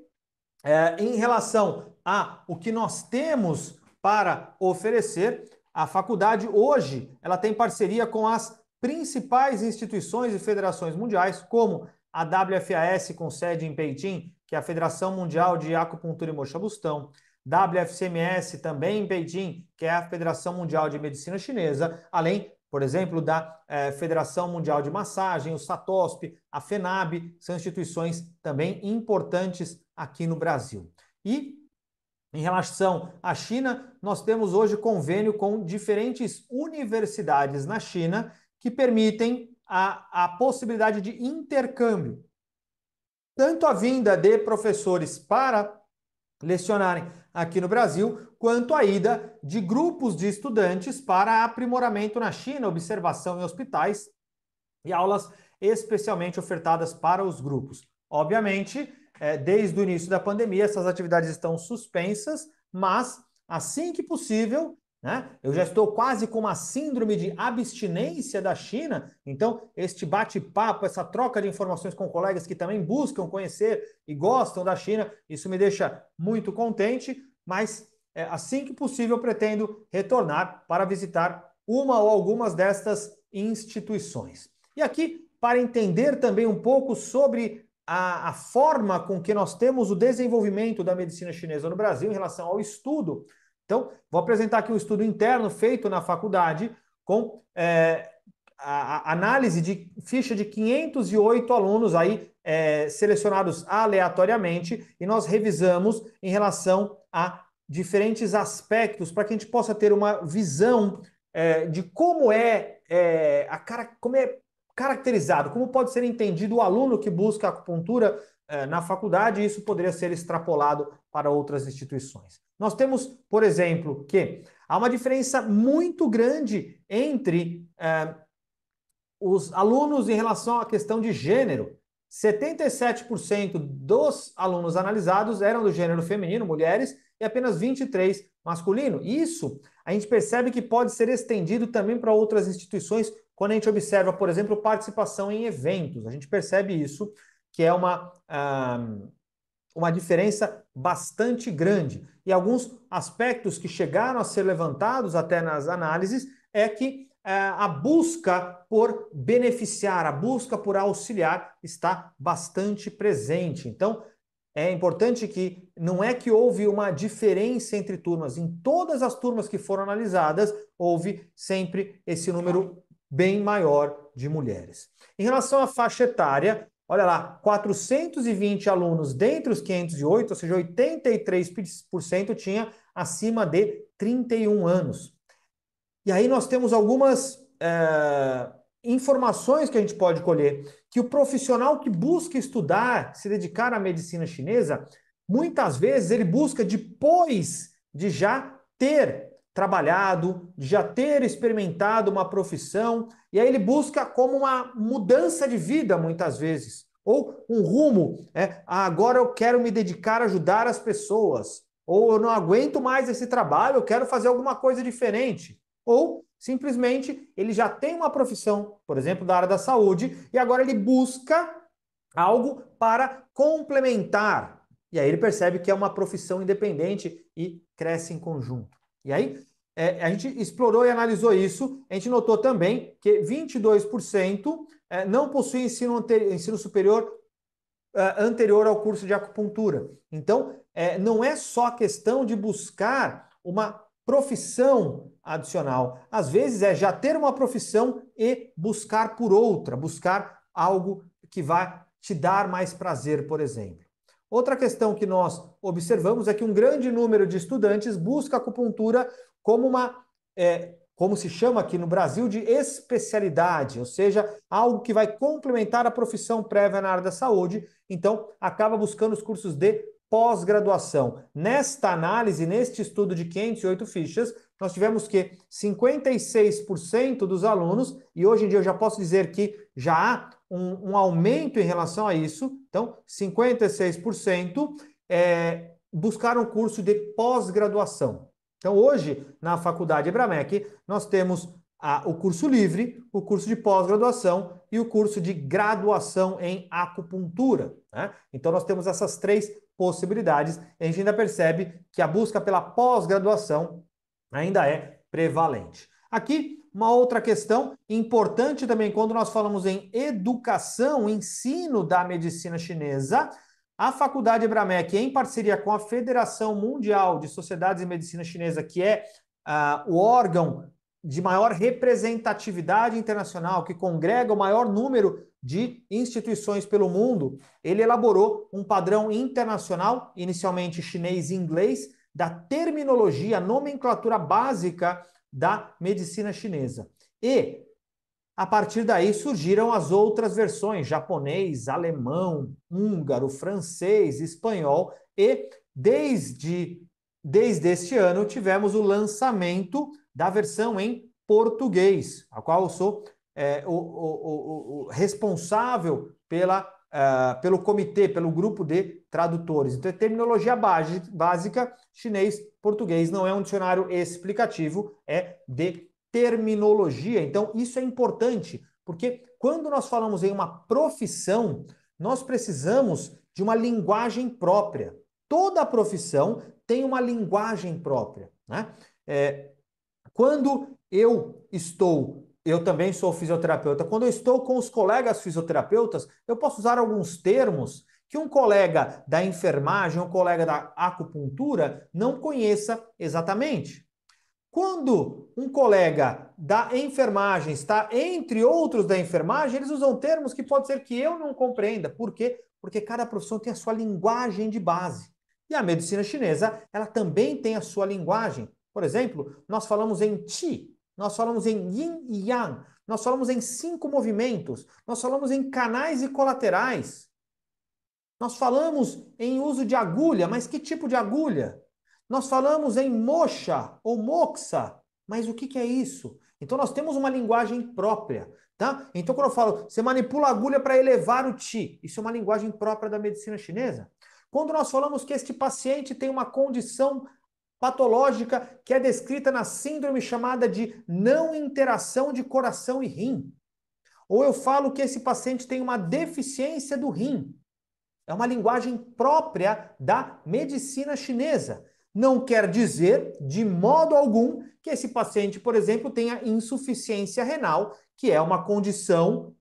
é, em relação a o que nós temos para oferecer, a faculdade hoje ela tem parceria com as principais instituições e federações mundiais, como a WFAS com sede em Pequim que é a Federação Mundial de Acupuntura e Mochabustão, WFCMS também em Pequim que é a Federação Mundial de Medicina Chinesa, além, por exemplo, da é, Federação Mundial de Massagem, o SATOSP, a FENAB, são instituições também importantes aqui no Brasil. E em relação à China, nós temos hoje convênio com diferentes universidades na China que permitem a, a possibilidade de intercâmbio. Tanto a vinda de professores para lecionarem aqui no Brasil, quanto a ida de grupos de estudantes para aprimoramento na China, observação em hospitais e aulas especialmente ofertadas para os grupos. Obviamente, é, desde o início da pandemia, essas atividades estão suspensas, mas assim que possível, né? Eu já estou quase com uma síndrome de abstinência da China, então este bate-papo, essa troca de informações com colegas que também buscam conhecer e gostam da China, isso me deixa muito contente, mas é, assim que possível pretendo retornar para visitar uma ou algumas destas instituições. E aqui, para entender também um pouco sobre a, a forma com que nós temos o desenvolvimento da medicina chinesa no Brasil em relação ao estudo. Então, vou apresentar aqui um estudo interno feito na faculdade com é, a, a análise de ficha de 508 alunos aí é, selecionados aleatoriamente e nós revisamos em relação a diferentes aspectos para que a gente possa ter uma visão é, de como é, é a cara, como é caracterizado? Como pode ser entendido o aluno que busca acupuntura eh, na faculdade e isso poderia ser extrapolado para outras instituições? Nós temos, por exemplo, que há uma diferença muito grande entre eh, os alunos em relação à questão de gênero. 77% dos alunos analisados eram do gênero feminino, mulheres, e apenas 23% masculino. Isso a gente percebe que pode ser estendido também para outras instituições, quando a gente observa, por exemplo, participação em eventos, a gente percebe isso, que é uma, uma diferença bastante grande. E alguns aspectos que chegaram a ser levantados até nas análises é que eh, a busca por beneficiar, a busca por auxiliar está bastante presente. Então, é importante que não é que houve uma diferença entre turmas. Em todas as turmas que foram analisadas, houve sempre esse número bem maior de mulheres. Em relação à faixa etária, olha lá, 420 alunos dentre os 508, ou seja, 83% tinha acima de 31 anos. E aí nós temos algumas é, informações que a gente pode colher, que o profissional que busca estudar, se dedicar à medicina chinesa, muitas vezes ele busca depois de já ter trabalhado, já ter experimentado uma profissão, e aí ele busca como uma mudança de vida, muitas vezes, ou um rumo. É, agora eu quero me dedicar a ajudar as pessoas, ou eu não aguento mais esse trabalho, eu quero fazer alguma coisa diferente. Ou simplesmente ele já tem uma profissão, por exemplo, da área da saúde, e agora ele busca algo para complementar. E aí ele percebe que é uma profissão independente e cresce em conjunto. E aí é, a gente explorou e analisou isso. A gente notou também que 22% é, não possuem ensino, ensino superior é, anterior ao curso de acupuntura. Então, é, não é só questão de buscar uma profissão adicional. Às vezes é já ter uma profissão e buscar por outra, buscar algo que vai te dar mais prazer, por exemplo. Outra questão que nós observamos é que um grande número de estudantes busca acupuntura como uma, é, como se chama aqui no Brasil, de especialidade, ou seja, algo que vai complementar a profissão prévia na área da saúde, então acaba buscando os cursos de pós-graduação. Nesta análise, neste estudo de 508 fichas, nós tivemos que 56% dos alunos, e hoje em dia eu já posso dizer que já há um, um aumento em relação a isso. Então, 56% é, buscaram curso de pós-graduação. Então, hoje, na faculdade Ebramec, nós temos a, o curso livre, o curso de pós-graduação e o curso de graduação em acupuntura. Né? Então, nós temos essas três possibilidades. A gente ainda percebe que a busca pela pós-graduação ainda é prevalente. Aqui uma outra questão importante também, quando nós falamos em educação, ensino da medicina chinesa, a Faculdade Ebramec, em parceria com a Federação Mundial de Sociedades de Medicina Chinesa, que é uh, o órgão de maior representatividade internacional, que congrega o maior número de instituições pelo mundo, ele elaborou um padrão internacional, inicialmente chinês e inglês, da terminologia, nomenclatura básica da medicina chinesa. E, a partir daí, surgiram as outras versões: japonês, alemão, húngaro, francês, espanhol, e desde, desde este ano tivemos o lançamento da versão em português, a qual eu sou é, o, o, o, o responsável pela uh, pelo comitê, pelo grupo de tradutores. Então, é terminologia básica, chinês, português, não é um dicionário explicativo, é de terminologia. Então, isso é importante, porque quando nós falamos em uma profissão, nós precisamos de uma linguagem própria. Toda profissão tem uma linguagem própria. Né? É, quando eu estou eu também sou fisioterapeuta, quando eu estou com os colegas fisioterapeutas, eu posso usar alguns termos que um colega da enfermagem, um colega da acupuntura não conheça exatamente. Quando um colega da enfermagem está entre outros da enfermagem, eles usam termos que pode ser que eu não compreenda. Por quê? Porque cada profissão tem a sua linguagem de base. E a medicina chinesa, ela também tem a sua linguagem. Por exemplo, nós falamos em chi nós falamos em yin e yang, nós falamos em cinco movimentos, nós falamos em canais e colaterais. Nós falamos em uso de agulha, mas que tipo de agulha? Nós falamos em mocha ou moxa, mas o que, que é isso? Então nós temos uma linguagem própria, tá? Então quando eu falo, você manipula a agulha para elevar o chi isso é uma linguagem própria da medicina chinesa. Quando nós falamos que este paciente tem uma condição patológica que é descrita na síndrome chamada de não interação de coração e rim. Ou eu falo que esse paciente tem uma deficiência do rim. É uma linguagem própria da medicina chinesa. Não quer dizer, de modo algum, que esse paciente, por exemplo, tenha insuficiência renal, que é uma condição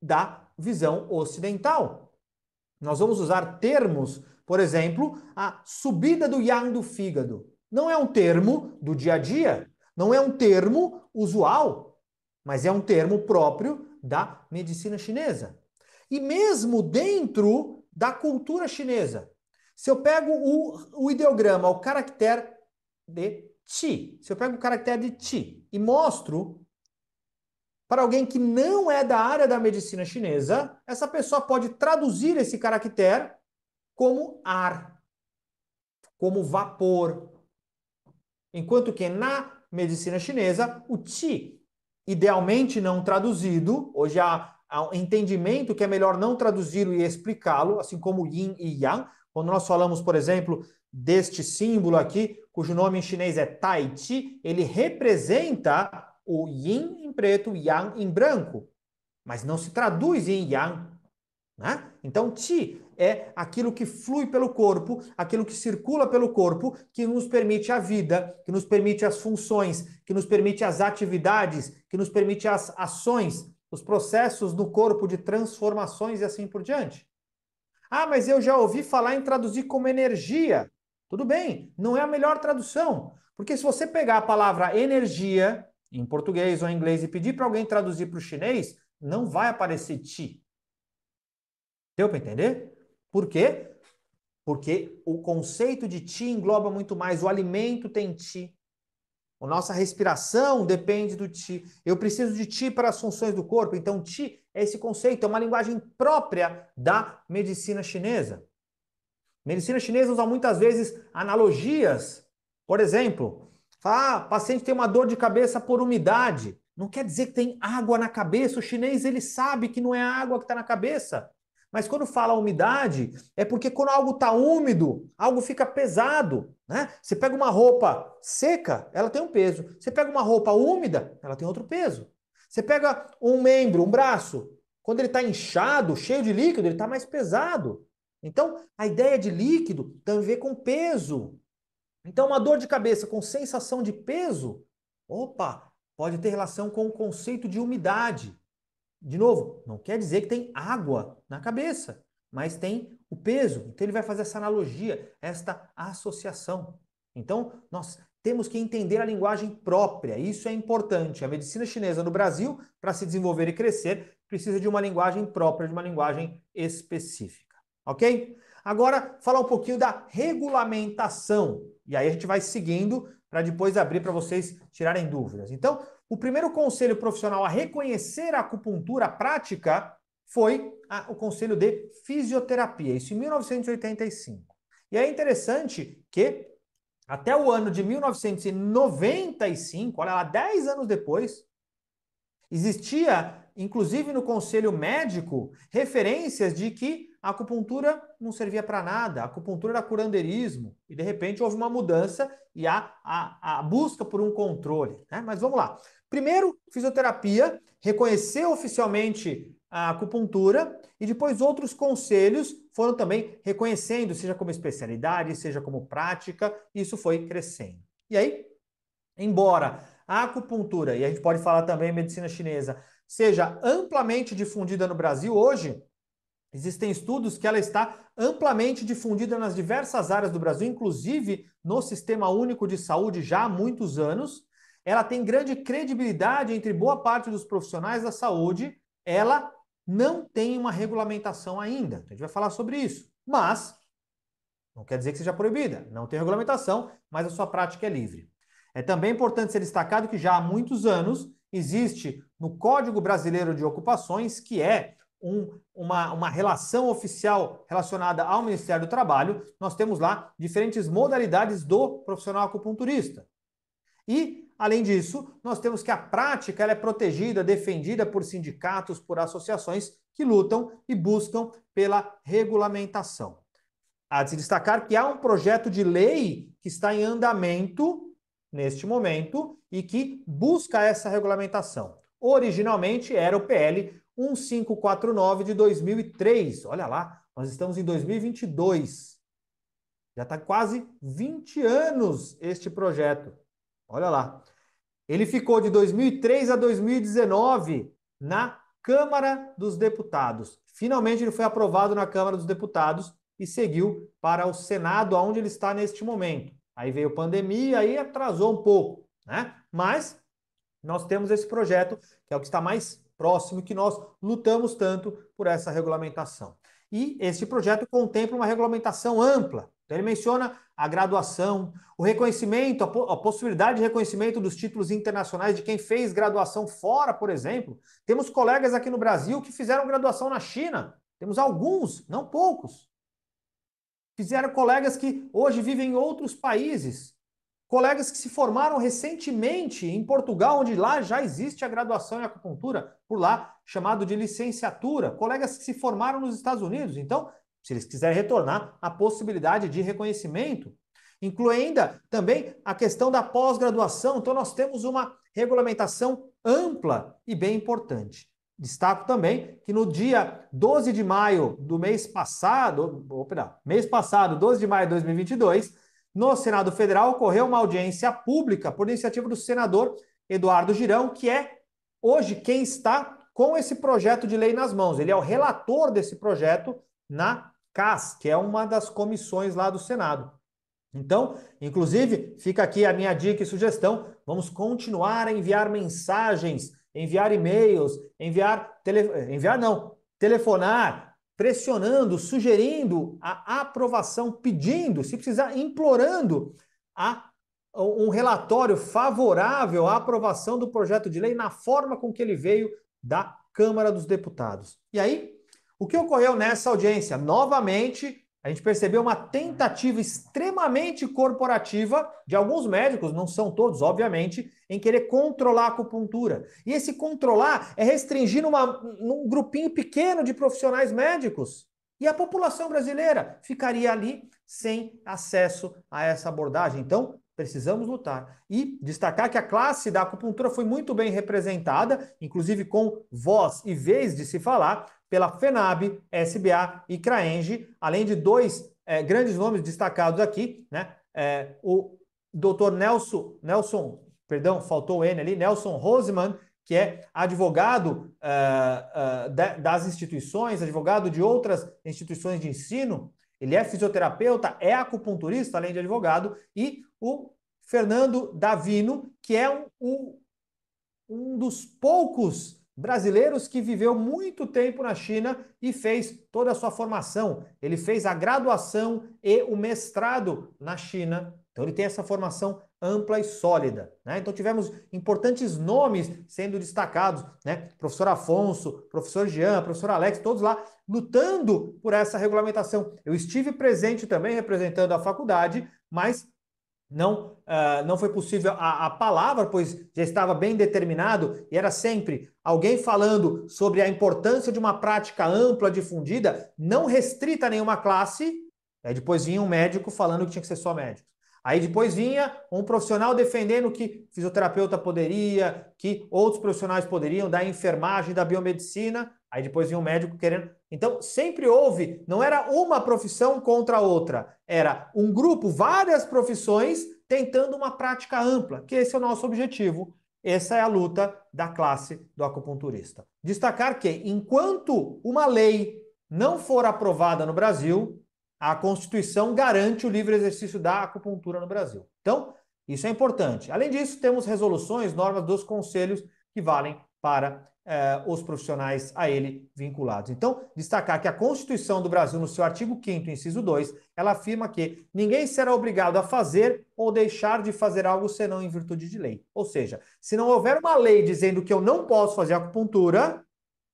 da visão ocidental. Nós vamos usar termos, por exemplo, a subida do yang do fígado. Não é um termo do dia a dia, não é um termo usual, mas é um termo próprio da medicina chinesa. E mesmo dentro da cultura chinesa, se eu pego o, o ideograma, o caractere de ti, se eu pego o caractere de ti e mostro para alguém que não é da área da medicina chinesa, essa pessoa pode traduzir esse caractere como ar, como vapor, Enquanto que na medicina chinesa, o qi, idealmente não traduzido, hoje há, há um entendimento que é melhor não traduzi-lo e explicá-lo, assim como yin e yang. Quando nós falamos, por exemplo, deste símbolo aqui, cujo nome em chinês é tai chi, ele representa o yin em preto, yang em branco, mas não se traduz em yang. Né? Então, ti é aquilo que flui pelo corpo, aquilo que circula pelo corpo, que nos permite a vida, que nos permite as funções, que nos permite as atividades, que nos permite as ações, os processos no corpo de transformações e assim por diante. Ah, mas eu já ouvi falar em traduzir como energia. Tudo bem, não é a melhor tradução, porque se você pegar a palavra energia em português ou em inglês e pedir para alguém traduzir para o chinês, não vai aparecer ti. Deu para entender? Por quê? Porque o conceito de ti engloba muito mais. O alimento tem ti. A nossa respiração depende do ti. Eu preciso de ti para as funções do corpo. Então, ti é esse conceito, é uma linguagem própria da medicina chinesa. medicina chinesa usa muitas vezes analogias. Por exemplo, ah, paciente tem uma dor de cabeça por umidade. Não quer dizer que tem água na cabeça. O chinês ele sabe que não é a água que está na cabeça. Mas quando fala umidade, é porque quando algo está úmido, algo fica pesado. Né? Você pega uma roupa seca, ela tem um peso. Você pega uma roupa úmida, ela tem outro peso. Você pega um membro, um braço, quando ele está inchado, cheio de líquido, ele está mais pesado. Então, a ideia de líquido tem a ver com peso. Então, uma dor de cabeça com sensação de peso, opa, pode ter relação com o conceito de umidade. De novo, não quer dizer que tem água na cabeça, mas tem o peso. Então ele vai fazer essa analogia, esta associação. Então, nós temos que entender a linguagem própria. Isso é importante. A medicina chinesa no Brasil, para se desenvolver e crescer, precisa de uma linguagem própria, de uma linguagem específica. Ok? Agora, falar um pouquinho da regulamentação. E aí a gente vai seguindo para depois abrir para vocês tirarem dúvidas. Então, o primeiro conselho profissional a reconhecer a acupuntura prática foi a, o conselho de fisioterapia, isso em 1985. E é interessante que até o ano de 1995, olha lá, 10 anos depois, existia, inclusive no conselho médico, referências de que a acupuntura não servia para nada, a acupuntura era curanderismo, e de repente houve uma mudança e a, a, a busca por um controle. Né? Mas vamos lá. Primeiro, fisioterapia, reconhecer oficialmente a acupuntura e depois outros conselhos foram também reconhecendo, seja como especialidade, seja como prática, isso foi crescendo. E aí, embora a acupuntura, e a gente pode falar também medicina chinesa, seja amplamente difundida no Brasil hoje, existem estudos que ela está amplamente difundida nas diversas áreas do Brasil, inclusive no Sistema Único de Saúde já há muitos anos ela tem grande credibilidade entre boa parte dos profissionais da saúde, ela não tem uma regulamentação ainda. A gente vai falar sobre isso. Mas não quer dizer que seja proibida, não tem regulamentação, mas a sua prática é livre. É também importante ser destacado que já há muitos anos existe no Código Brasileiro de Ocupações, que é um, uma, uma relação oficial relacionada ao Ministério do Trabalho, nós temos lá diferentes modalidades do profissional acupunturista. E Além disso, nós temos que a prática é protegida, defendida por sindicatos, por associações que lutam e buscam pela regulamentação. Há de se destacar que há um projeto de lei que está em andamento neste momento e que busca essa regulamentação. Originalmente era o PL 1549 de 2003. Olha lá, nós estamos em 2022. Já está quase 20 anos este projeto. Olha lá. Ele ficou de 2003 a 2019 na Câmara dos Deputados. Finalmente ele foi aprovado na Câmara dos Deputados e seguiu para o Senado, aonde ele está neste momento. Aí veio pandemia, aí atrasou um pouco, né? Mas nós temos esse projeto, que é o que está mais próximo, que nós lutamos tanto por essa regulamentação. E esse projeto contempla uma regulamentação ampla, então, ele menciona a graduação, o reconhecimento, a, po a, possibilidade de reconhecimento dos títulos internacionais de quem fez graduação fora, por exemplo. Temos colegas aqui no Brasil que fizeram graduação na China. Temos alguns, não poucos. Fizeram colegas que hoje vivem em outros países. Colegas que se formaram recentemente em Portugal, onde lá já existe a graduação em acupuntura, por lá chamado de licenciatura. Colegas que se formaram nos Estados Unidos. Então, se eles quiserem retornar, a possibilidade de reconhecimento. Inclui ainda também a questão da pós-graduação. Então, nós temos uma regulamentação ampla e bem importante. Destaco também que no dia 12 de maio do mês passado, opa, mês passado, 12 de maio de 2022, no Senado Federal ocorreu uma audiência pública por iniciativa do senador Eduardo Girão, que é hoje quem está com esse projeto de lei nas mãos. Ele é o relator desse projeto na CAS, que é uma das comissões lá do Senado. Então, inclusive, fica aqui a minha dica e sugestão. Vamos continuar a enviar mensagens, enviar e-mails, enviar tele... enviar não, telefonar, pressionando, sugerindo a aprovação, pedindo, se precisar, implorando a um relatório favorável à aprovação do projeto de lei na forma com que ele veio da Câmara dos Deputados. E aí, o que ocorreu nessa audiência? Novamente, a gente percebeu uma tentativa extremamente corporativa de alguns médicos, não são todos, obviamente, em querer controlar a acupuntura. E esse controlar é restringir numa, num grupinho pequeno de profissionais médicos. E a população brasileira ficaria ali sem acesso a essa abordagem. Então, precisamos lutar. E destacar que a classe da acupuntura foi muito bem representada, inclusive com voz e vez de se falar, pela FENAB, SBA e CRAENGE, além de dois é, grandes nomes destacados aqui, né? É, o doutor Nelson, Nelson, perdão, faltou o N ali, Nelson Roseman, que é advogado uh, uh, das instituições, advogado de outras instituições de ensino, ele é fisioterapeuta, é acupunturista, além de advogado, e o Fernando Davino, que é um, um, um dos poucos brasileiros que viveu muito tempo na China e fez toda a sua formação. Ele fez a graduação e o mestrado na China. Então ele tem essa formação ampla e sólida. Né? Então tivemos importantes nomes sendo destacados, né? professor Afonso, professor Jean, professor Alex, todos lá lutando por essa regulamentação. Eu estive presente também representando a faculdade, mas não, uh, não foi possível a, a, palavra, pois já estava bem determinado, e era sempre alguém falando sobre a importância de uma prática ampla, difundida, não restrita a nenhuma classe. Aí depois vinha um médico falando que tinha que ser só médico. Aí depois vinha um profissional defendendo que fisioterapeuta poderia, que outros profissionais poderiam, da enfermagem, da biomedicina. Aí depois vinha um médico querendo. Então, sempre houve, não era uma profissão contra a outra, era um grupo, várias profissões tentando uma prática ampla, que esse é o nosso objetivo. Essa é a luta da classe do acupunturista. Destacar que, enquanto uma lei não for aprovada no Brasil, a Constituição garante o livre exercício da acupuntura no Brasil. Então, isso é importante. Além disso, temos resoluções, normas dos conselhos que valem para eh, os profissionais a ele vinculados. Então, destacar que a Constituição do Brasil, no seu artigo 5, inciso 2, ela afirma que ninguém será obrigado a fazer ou deixar de fazer algo senão em virtude de lei. Ou seja, se não houver uma lei dizendo que eu não posso fazer acupuntura,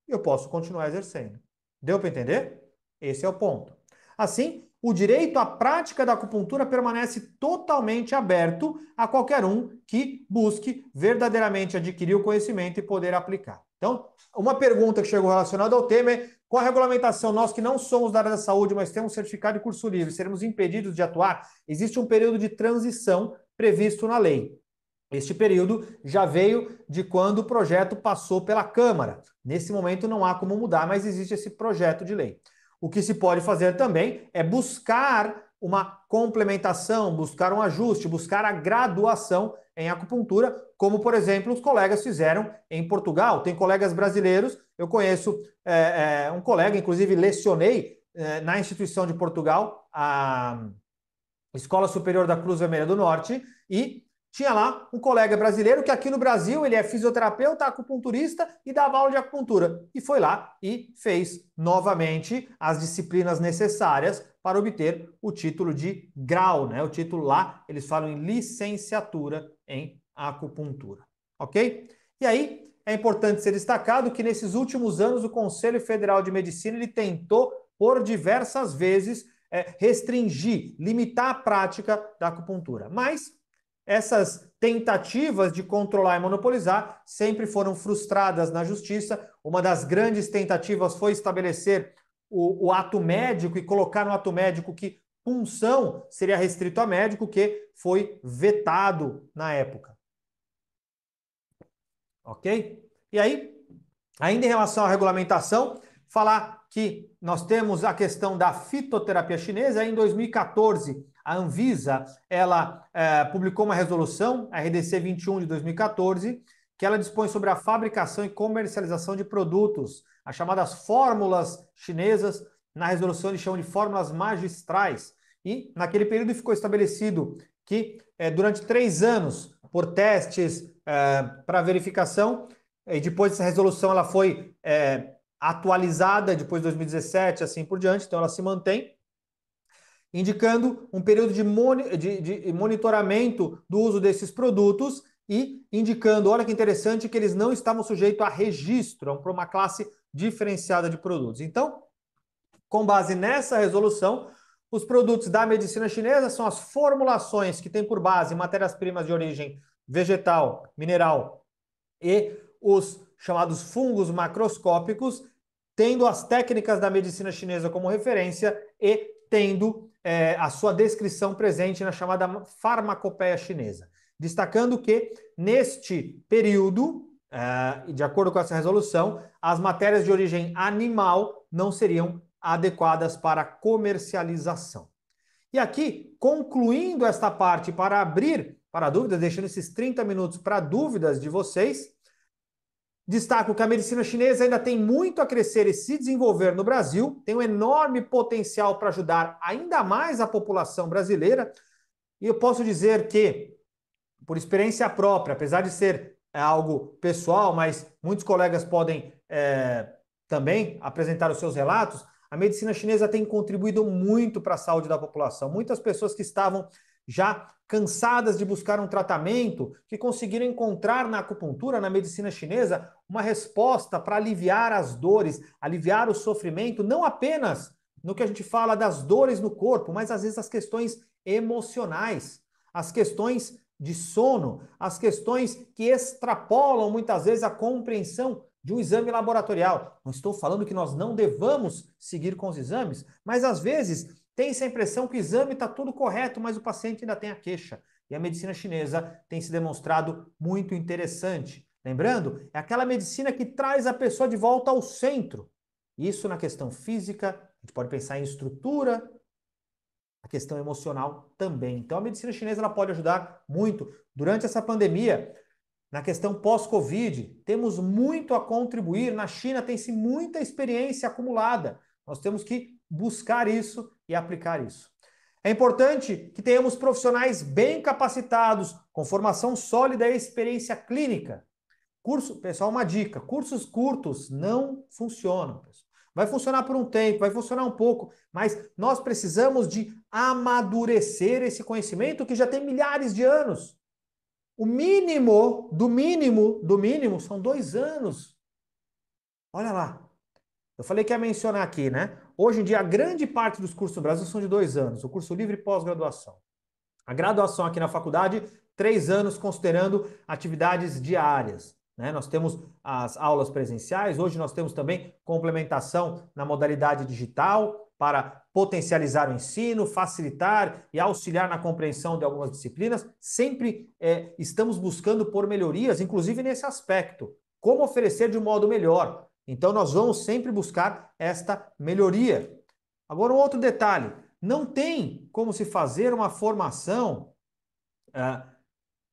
eu posso continuar exercendo. Deu para entender? Esse é o ponto. Assim, o direito à prática da acupuntura permanece totalmente aberto a qualquer um que busque verdadeiramente adquirir o conhecimento e poder aplicar. Então, uma pergunta que chegou relacionada ao tema é: com a regulamentação, nós que não somos da área da saúde, mas temos certificado de curso livre, seremos impedidos de atuar? Existe um período de transição previsto na lei. Este período já veio de quando o projeto passou pela Câmara. Nesse momento não há como mudar, mas existe esse projeto de lei. O que se pode fazer também é buscar uma complementação, buscar um ajuste, buscar a graduação em acupuntura, como, por exemplo, os colegas fizeram em Portugal. Tem colegas brasileiros, eu conheço é, é, um colega, inclusive lecionei é, na instituição de Portugal, a Escola Superior da Cruz Vermelha do Norte, e tinha lá um colega brasileiro que aqui no Brasil ele é fisioterapeuta, acupunturista e dava aula de acupuntura. E foi lá e fez novamente as disciplinas necessárias para obter o título de grau, né? O título lá, eles falam em licenciatura em acupuntura, ok? E aí é importante ser destacado que nesses últimos anos o Conselho Federal de Medicina ele tentou por diversas vezes eh, restringir, limitar a prática da acupuntura, mas essas tentativas de controlar e monopolizar sempre foram frustradas na justiça. Uma das grandes tentativas foi estabelecer o, o ato médico e colocar no ato médico que punção seria restrito a médico, que foi vetado na época. Ok? E aí, ainda em relação à regulamentação, falar que nós temos a questão da fitoterapia chinesa. Em 2014, a Anvisa ela é, publicou uma resolução, a RDC 21 de 2014, que ela dispõe sobre a fabricação e comercialização de produtos, as chamadas fórmulas chinesas. Na resolução eles chamam de fórmulas magistrais. E naquele período ficou estabelecido que é, durante três anos, por testes é, para verificação, e depois essa resolução ela foi é, atualizada depois de 2017, assim por diante, então ela se mantém indicando um período de, moni de, de monitoramento do uso desses produtos e indicando, olha que interessante, que eles não estavam sujeitos a registro, então, para uma classe diferenciada de produtos. Então, com base nessa resolução, os produtos da medicina chinesa são as formulações que têm por base matérias-primas de origem vegetal, mineral e os chamados fungos macroscópicos, tendo as técnicas da medicina chinesa como referência e tendo é, a sua descrição presente na chamada farmacopeia chinesa, destacando que neste período, é, de acordo com essa resolução, as matérias de origem animal não seriam adequadas para comercialização. E aqui, concluindo esta parte para abrir para dúvidas, deixando esses 30 minutos para dúvidas de vocês, Destaco que a medicina chinesa ainda tem muito a crescer e se desenvolver no Brasil, tem um enorme potencial para ajudar ainda mais a população brasileira. E eu posso dizer que, por experiência própria, apesar de ser é, algo pessoal, mas muitos colegas podem é, também apresentar os seus relatos, a medicina chinesa tem contribuído muito para a saúde da população. Muitas pessoas que estavam já cansadas de buscar um tratamento, que conseguiram encontrar na acupuntura, na medicina chinesa, uma resposta para aliviar as dores, aliviar o sofrimento, não apenas no que a gente fala das dores no corpo, mas às vezes as questões emocionais, as questões de sono, as questões que extrapolam muitas vezes a compreensão de um exame laboratorial. Não estou falando que nós não devamos seguir com os exames, mas às vezes tem-se a impressão que o exame está tudo correto, mas o paciente ainda tem a queixa. E a medicina chinesa tem se demonstrado muito interessante. Lembrando, é aquela medicina que traz a pessoa de volta ao centro. Isso na questão física, a gente pode pensar em estrutura, a questão emocional também. Então a medicina chinesa ela pode ajudar muito. Durante essa pandemia, na questão pós-Covid, temos muito a contribuir. Na China tem-se muita experiência acumulada. Nós temos que buscar isso e aplicar isso. É importante que tenhamos profissionais bem capacitados, com formação sólida e experiência clínica. Curso, pessoal, uma dica: cursos curtos não funcionam. Pessoal. Vai funcionar por um tempo, vai funcionar um pouco, mas nós precisamos de amadurecer esse conhecimento que já tem milhares de anos. O mínimo, do mínimo, do mínimo, são dois anos. Olha lá, eu falei que ia mencionar aqui, né? Hoje em dia, a grande parte dos cursos no Brasil são de dois anos, o curso livre e pós-graduação. A graduação aqui na faculdade, três anos, considerando atividades diárias. Né? Nós temos as aulas presenciais, hoje nós temos também complementação na modalidade digital para potencializar o ensino, facilitar e auxiliar na compreensão de algumas disciplinas. Sempre é, estamos buscando por melhorias, inclusive nesse aspecto. Como oferecer de um modo melhor, então, nós vamos sempre buscar esta melhoria. Agora, um outro detalhe: não tem como se fazer uma formação uh,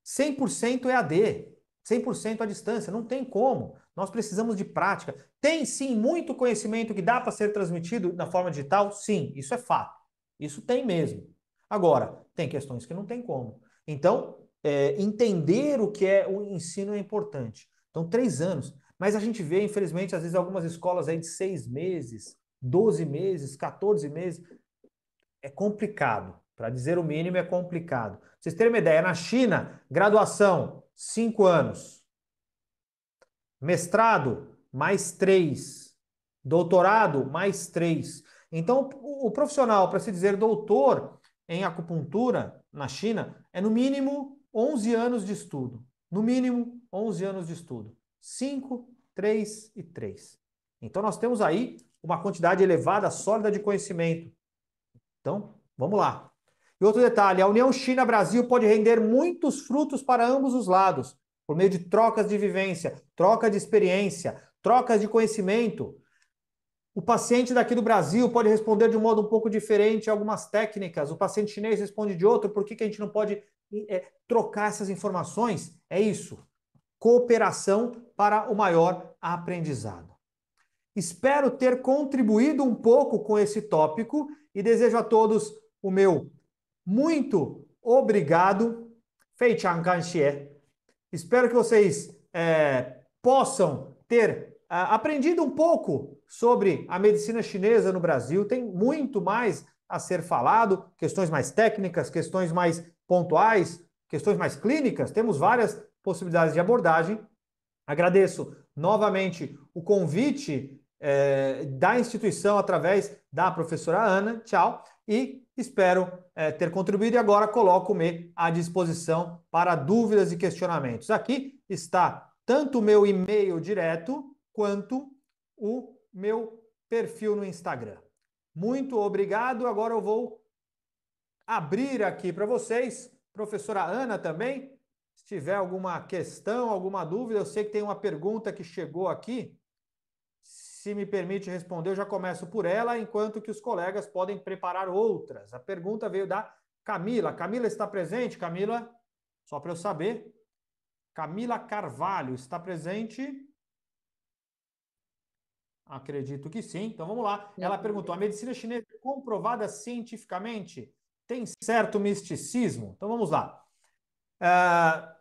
100% EAD, 100% à distância. Não tem como. Nós precisamos de prática. Tem sim muito conhecimento que dá para ser transmitido na forma digital? Sim, isso é fato. Isso tem mesmo. Agora, tem questões que não tem como. Então, é, entender o que é o ensino é importante. Então, três anos. Mas a gente vê, infelizmente, às vezes algumas escolas aí de seis meses, 12 meses, 14 meses. É complicado. Para dizer o mínimo, é complicado. Pra vocês terem uma ideia, na China, graduação, cinco anos. Mestrado, mais três. Doutorado, mais três. Então, o profissional, para se dizer doutor em acupuntura na China, é no mínimo 11 anos de estudo. No mínimo 11 anos de estudo. 5, 3 e 3. Então nós temos aí uma quantidade elevada, sólida de conhecimento. Então, vamos lá. E outro detalhe, a União China-Brasil pode render muitos frutos para ambos os lados, por meio de trocas de vivência, troca de experiência, trocas de conhecimento. O paciente daqui do Brasil pode responder de um modo um pouco diferente a algumas técnicas, o paciente chinês responde de outro, por que, que a gente não pode é, trocar essas informações? É isso cooperação para o maior aprendizado. Espero ter contribuído um pouco com esse tópico e desejo a todos o meu muito obrigado. Fei Chang Espero que vocês é, possam ter é, aprendido um pouco sobre a medicina chinesa no Brasil. Tem muito mais a ser falado, questões mais técnicas, questões mais pontuais, questões mais clínicas. Temos várias possibilidades de abordagem. Agradeço novamente o convite é, da instituição através da professora Ana. Tchau. E espero é, ter contribuído. E agora coloco-me à disposição para dúvidas e questionamentos. Aqui está tanto o meu e-mail direto quanto o meu perfil no Instagram. Muito obrigado. Agora eu vou abrir aqui para vocês, professora Ana também, tiver alguma questão, alguma dúvida, eu sei que tem uma pergunta que chegou aqui. Se me permite responder, eu já começo por ela, enquanto que os colegas podem preparar outras. A pergunta veio da Camila. Camila está presente? Camila, só para eu saber. Camila Carvalho está presente? Acredito que sim. Então vamos lá. Ela perguntou: a medicina chinesa é comprovada cientificamente tem certo misticismo? Então vamos lá. Uh,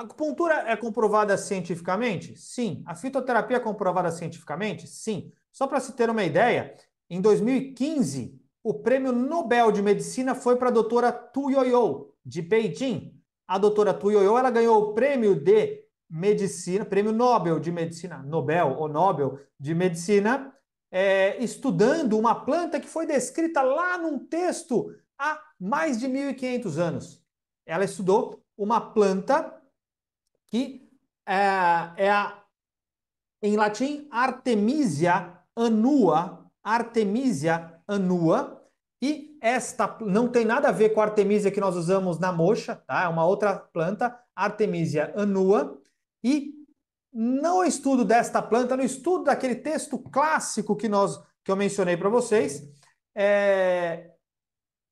a acupuntura é comprovada cientificamente? Sim. A fitoterapia é comprovada cientificamente? Sim. Só para se ter uma ideia, em 2015, o prêmio Nobel de Medicina foi para a doutora Tu Youyou, de Beijing. A doutora Tu Youyou, ela ganhou o prêmio de medicina, prêmio Nobel de medicina, Nobel ou Nobel de medicina, é, estudando uma planta que foi descrita lá num texto há mais de 1500 anos. Ela estudou uma planta que é, é a, em latim Artemisia annua, Artemisia annua, e esta não tem nada a ver com a Artemisia que nós usamos na moxa, tá? É uma outra planta, Artemisia annua, e no estudo desta planta, no estudo daquele texto clássico que nós que eu mencionei para vocês, é,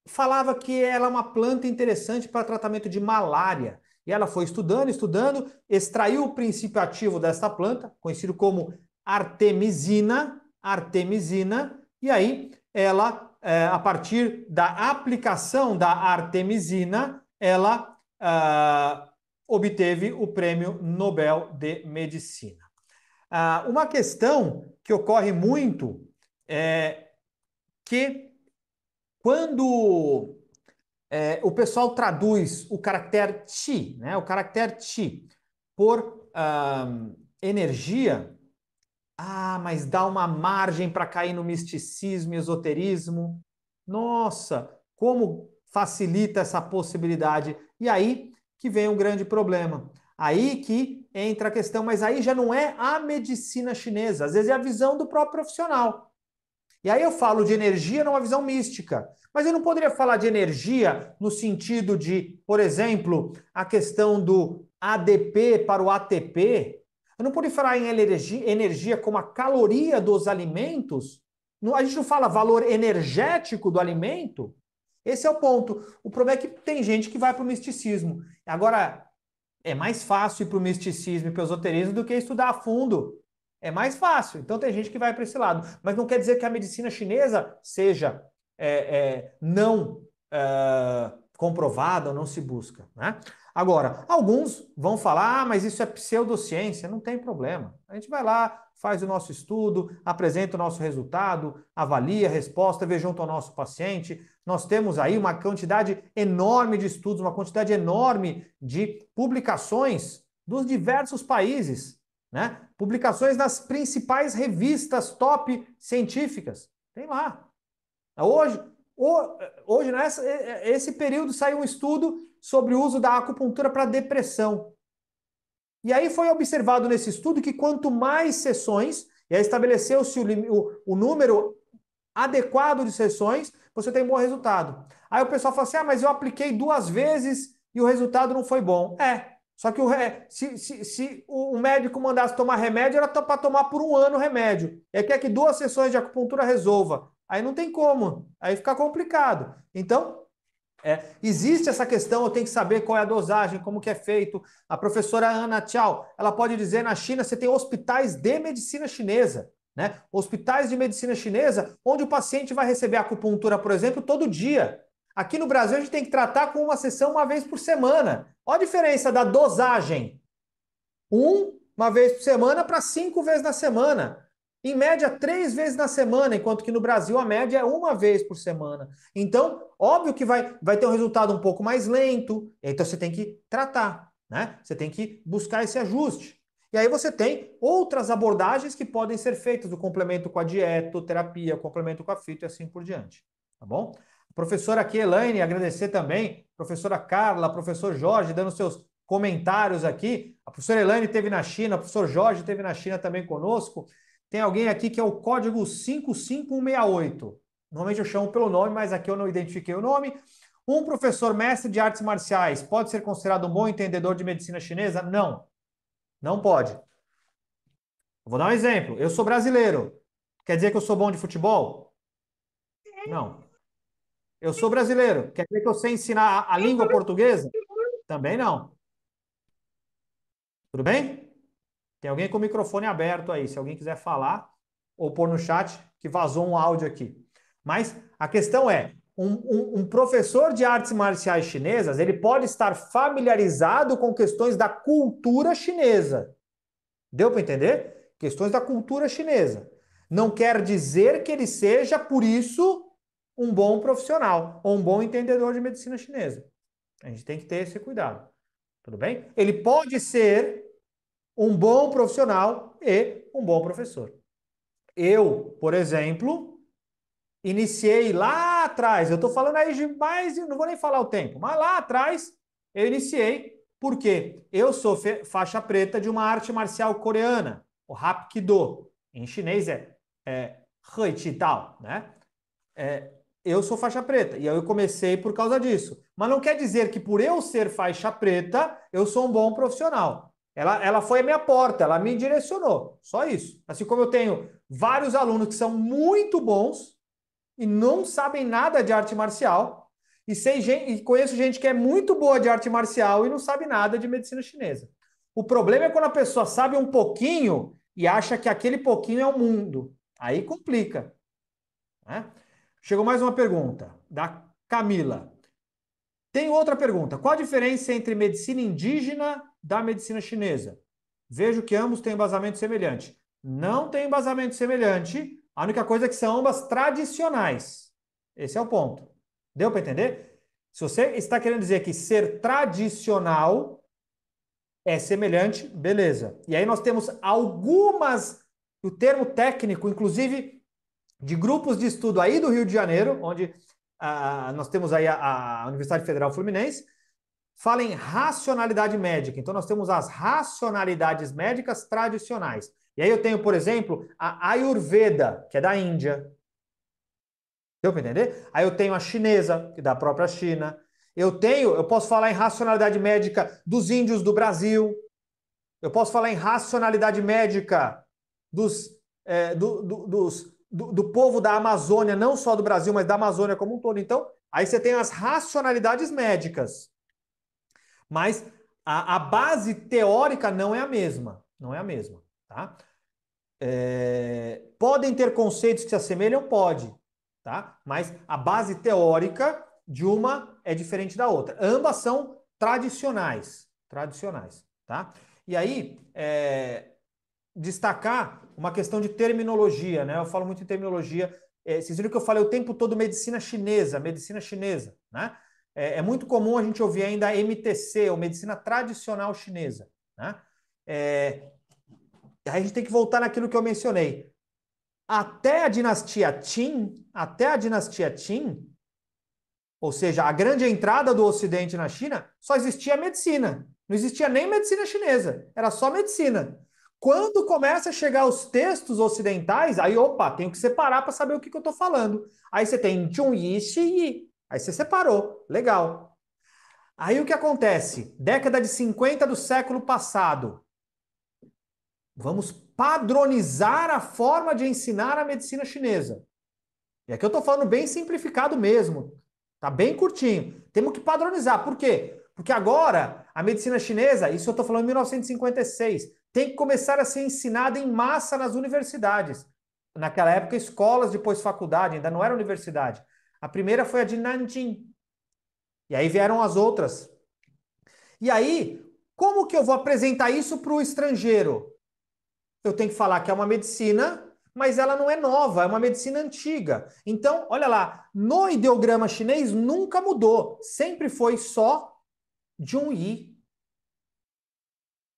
falava que ela é uma planta interessante para tratamento de malária. E ela foi estudando, estudando, extraiu o princípio ativo desta planta, conhecido como artemisina, artemisina, e aí ela, é, a partir da aplicação da artemisina, ela é, obteve o prêmio Nobel de Medicina. Ah, uma questão que ocorre muito é que quando é, o pessoal traduz o caractere chi, né? o caractere chi, por energia. Ah, mas dá uma margem para cair no misticismo e esoterismo. Nossa, como facilita essa possibilidade. E aí que vem um grande problema. Aí que entra a questão, mas aí já não é a medicina chinesa, às vezes é a visão do próprio profissional. E aí eu falo de energia numa visão mística, mas eu não poderia falar de energia no sentido de, por exemplo, a questão do ADP para o ATP. Eu não poderia falar em energia como a caloria dos alimentos. A gente não fala valor energético do alimento. Esse é o ponto. O problema é que tem gente que vai para o misticismo. Agora, é mais fácil ir para o misticismo e para o esoterismo do que estudar a fundo é mais fácil. Então tem gente que vai para esse lado. Mas não quer dizer que a medicina chinesa seja é, é, não é, comprovada ou não se busca. Né? Agora, alguns vão falar, ah, mas isso é pseudociência. Não tem problema. A gente vai lá, faz o nosso estudo, apresenta o nosso resultado, avalia a resposta, vê junto ao nosso paciente. Nós temos aí uma quantidade enorme de estudos, uma quantidade enorme de publicações dos diversos países né? Publicações nas principais revistas top científicas. Tem lá. Hoje, hoje nessa, né, esse período, saiu um estudo sobre o uso da acupuntura para depressão. E aí foi observado nesse estudo que quanto mais sessões, e aí estabeleceu-se o, o, o, número adequado de sessões, você tem bom resultado. Aí o pessoal fala assim: ah, mas eu apliquei duas vezes e o resultado não foi bom. É, só que o, se, se, se, o médico mandasse tomar remédio, era para tomar por um ano o remédio. E quer que duas sessões de acupuntura resolva. Aí não tem como. Aí fica complicado. Então, é, existe essa questão, eu tenho que saber qual é a dosagem, como que é feito. A professora Ana Tchau, ela pode dizer, na China você tem hospitais de medicina chinesa. Né? Hospitais de medicina chinesa, onde o paciente vai receber acupuntura, por exemplo, todo dia. Aqui no Brasil, a gente tem que tratar com uma sessão uma vez por semana. Olha a diferença da dosagem. Um, uma vez por semana para cinco vezes na semana. Em média, três vezes na semana, enquanto que no Brasil a média é uma vez por semana. Então, óbvio que vai, vai ter um resultado um pouco mais lento, então você tem que tratar, né? Você tem que buscar esse ajuste. E aí você tem outras abordagens que podem ser feitas, o complemento com a dietoterapia, complemento com a fito e assim por diante. Tá bom? Professora aqui, Elaine, agradecer também. Professora Carla, professor Jorge, dando seus comentários aqui. A professora Elaine teve na China, o professor Jorge teve na China também conosco. Tem alguém aqui que é o código 55168. Normalmente eu chamo pelo nome, mas aqui eu não identifiquei o nome. Um professor mestre de artes marciais pode ser considerado um bom entendedor de medicina chinesa? Não. Não pode. Vou dar um exemplo. Eu sou brasileiro. Quer dizer que eu sou bom de futebol? É. Não. Eu sou brasileiro. Quer dizer que eu sei ensinar a, língua portuguesa? Também não. Tudo bem? Tem alguém com o microfone aberto aí. Se alguém quiser falar ou pôr no chat, que vazou um áudio aqui. Mas a questão é: um, um, um, professor de artes marciais chinesas ele pode estar familiarizado com questões da cultura chinesa. Deu para entender? Questões da cultura chinesa. Não quer dizer que ele seja, por isso, um bom profissional ou um bom entendedor de medicina chinesa. A gente tem que ter esse cuidado. Tudo bem? Ele pode ser um bom profissional e um bom professor. Eu, por exemplo, iniciei lá atrás, eu estou falando aí de mais, não vou nem falar o tempo, mas lá atrás eu iniciei porque eu sou faixa preta de uma arte marcial coreana, o Hapkido. Em chinês é, é né? É, eu sou faixa preta. E aí eu comecei por causa disso. Mas não quer dizer que por eu ser faixa preta, eu sou um bom profissional. Ela, ela foi a minha porta, ela me direcionou. Só isso. Assim como eu tenho vários alunos que são muito bons e não sabem nada de arte marcial. E, sei, e conheço gente que é muito boa de arte marcial e não sabe nada de medicina chinesa. O problema é quando a pessoa sabe um pouquinho e acha que aquele pouquinho é o mundo. Aí complica. Né? Chegou mais uma pergunta da Camila. Tem outra pergunta. Qual a diferença entre medicina indígena da medicina chinesa? Vejo que ambos têm embasamento semelhante. Não tem embasamento semelhante. A única coisa é que são ambas tradicionais. Esse é o ponto. Deu para entender? Se você está querendo dizer que ser tradicional é semelhante, beleza. E aí nós temos algumas, o termo técnico, inclusive de grupos de estudo aí do Rio de Janeiro, onde ah, nós temos aí a, a Universidade Federal Fluminense, fala em racionalidade médica. Então, nós temos as racionalidades médicas tradicionais. E aí eu tenho, por exemplo, a Ayurveda, que é da Índia. Deu para entender? Aí eu tenho a chinesa, que é da própria China. Eu tenho, eu posso falar em racionalidade médica dos índios do Brasil. Eu posso falar em racionalidade médica dos, é, do, do, dos do, do povo da Amazônia, não só do Brasil, mas da Amazônia como um todo. Então, aí você tem as racionalidades médicas. Mas a, a base teórica não é a mesma. Não é a mesma. Tá? É, podem ter conceitos que se assemelham? Pode. Tá? Mas a base teórica de uma é diferente da outra. Ambas são tradicionais. Tradicionais. Tá? E aí, é, destacar uma questão de terminologia, né? Eu falo muito em terminologia. É, vocês viram que eu falei o tempo todo medicina chinesa, medicina chinesa, né? É, é muito comum a gente ouvir ainda MTC, ou medicina tradicional chinesa, né? É, aí a gente tem que voltar naquilo que eu mencionei. Até a dinastia Qin, até a dinastia Qin, ou seja, a grande entrada do Ocidente na China, só existia medicina. Não existia nem medicina chinesa, era só medicina. Quando começa a chegar os textos ocidentais, aí opa, tenho que separar para saber o que, que eu estou falando. Aí você tem Chun Yi, Xi Yi. Aí você separou. Legal. Aí o que acontece? Década de 50 do século passado. Vamos padronizar a forma de ensinar a medicina chinesa. E aqui eu estou falando bem simplificado mesmo. Tá bem curtinho. Temos que padronizar. Por quê? Porque agora a medicina chinesa, isso eu estou falando em 1956, tem que começar a ser ensinada em massa nas universidades. Naquela época, escolas, depois faculdade, ainda não era universidade. A primeira foi a de Nanjing. E aí vieram as outras. E aí, como que eu vou apresentar isso para o estrangeiro? Eu tenho que falar que é uma medicina mas ela não é nova, é uma medicina antiga. Então, olha lá, no ideograma chinês nunca mudou, sempre foi só Jun Yi.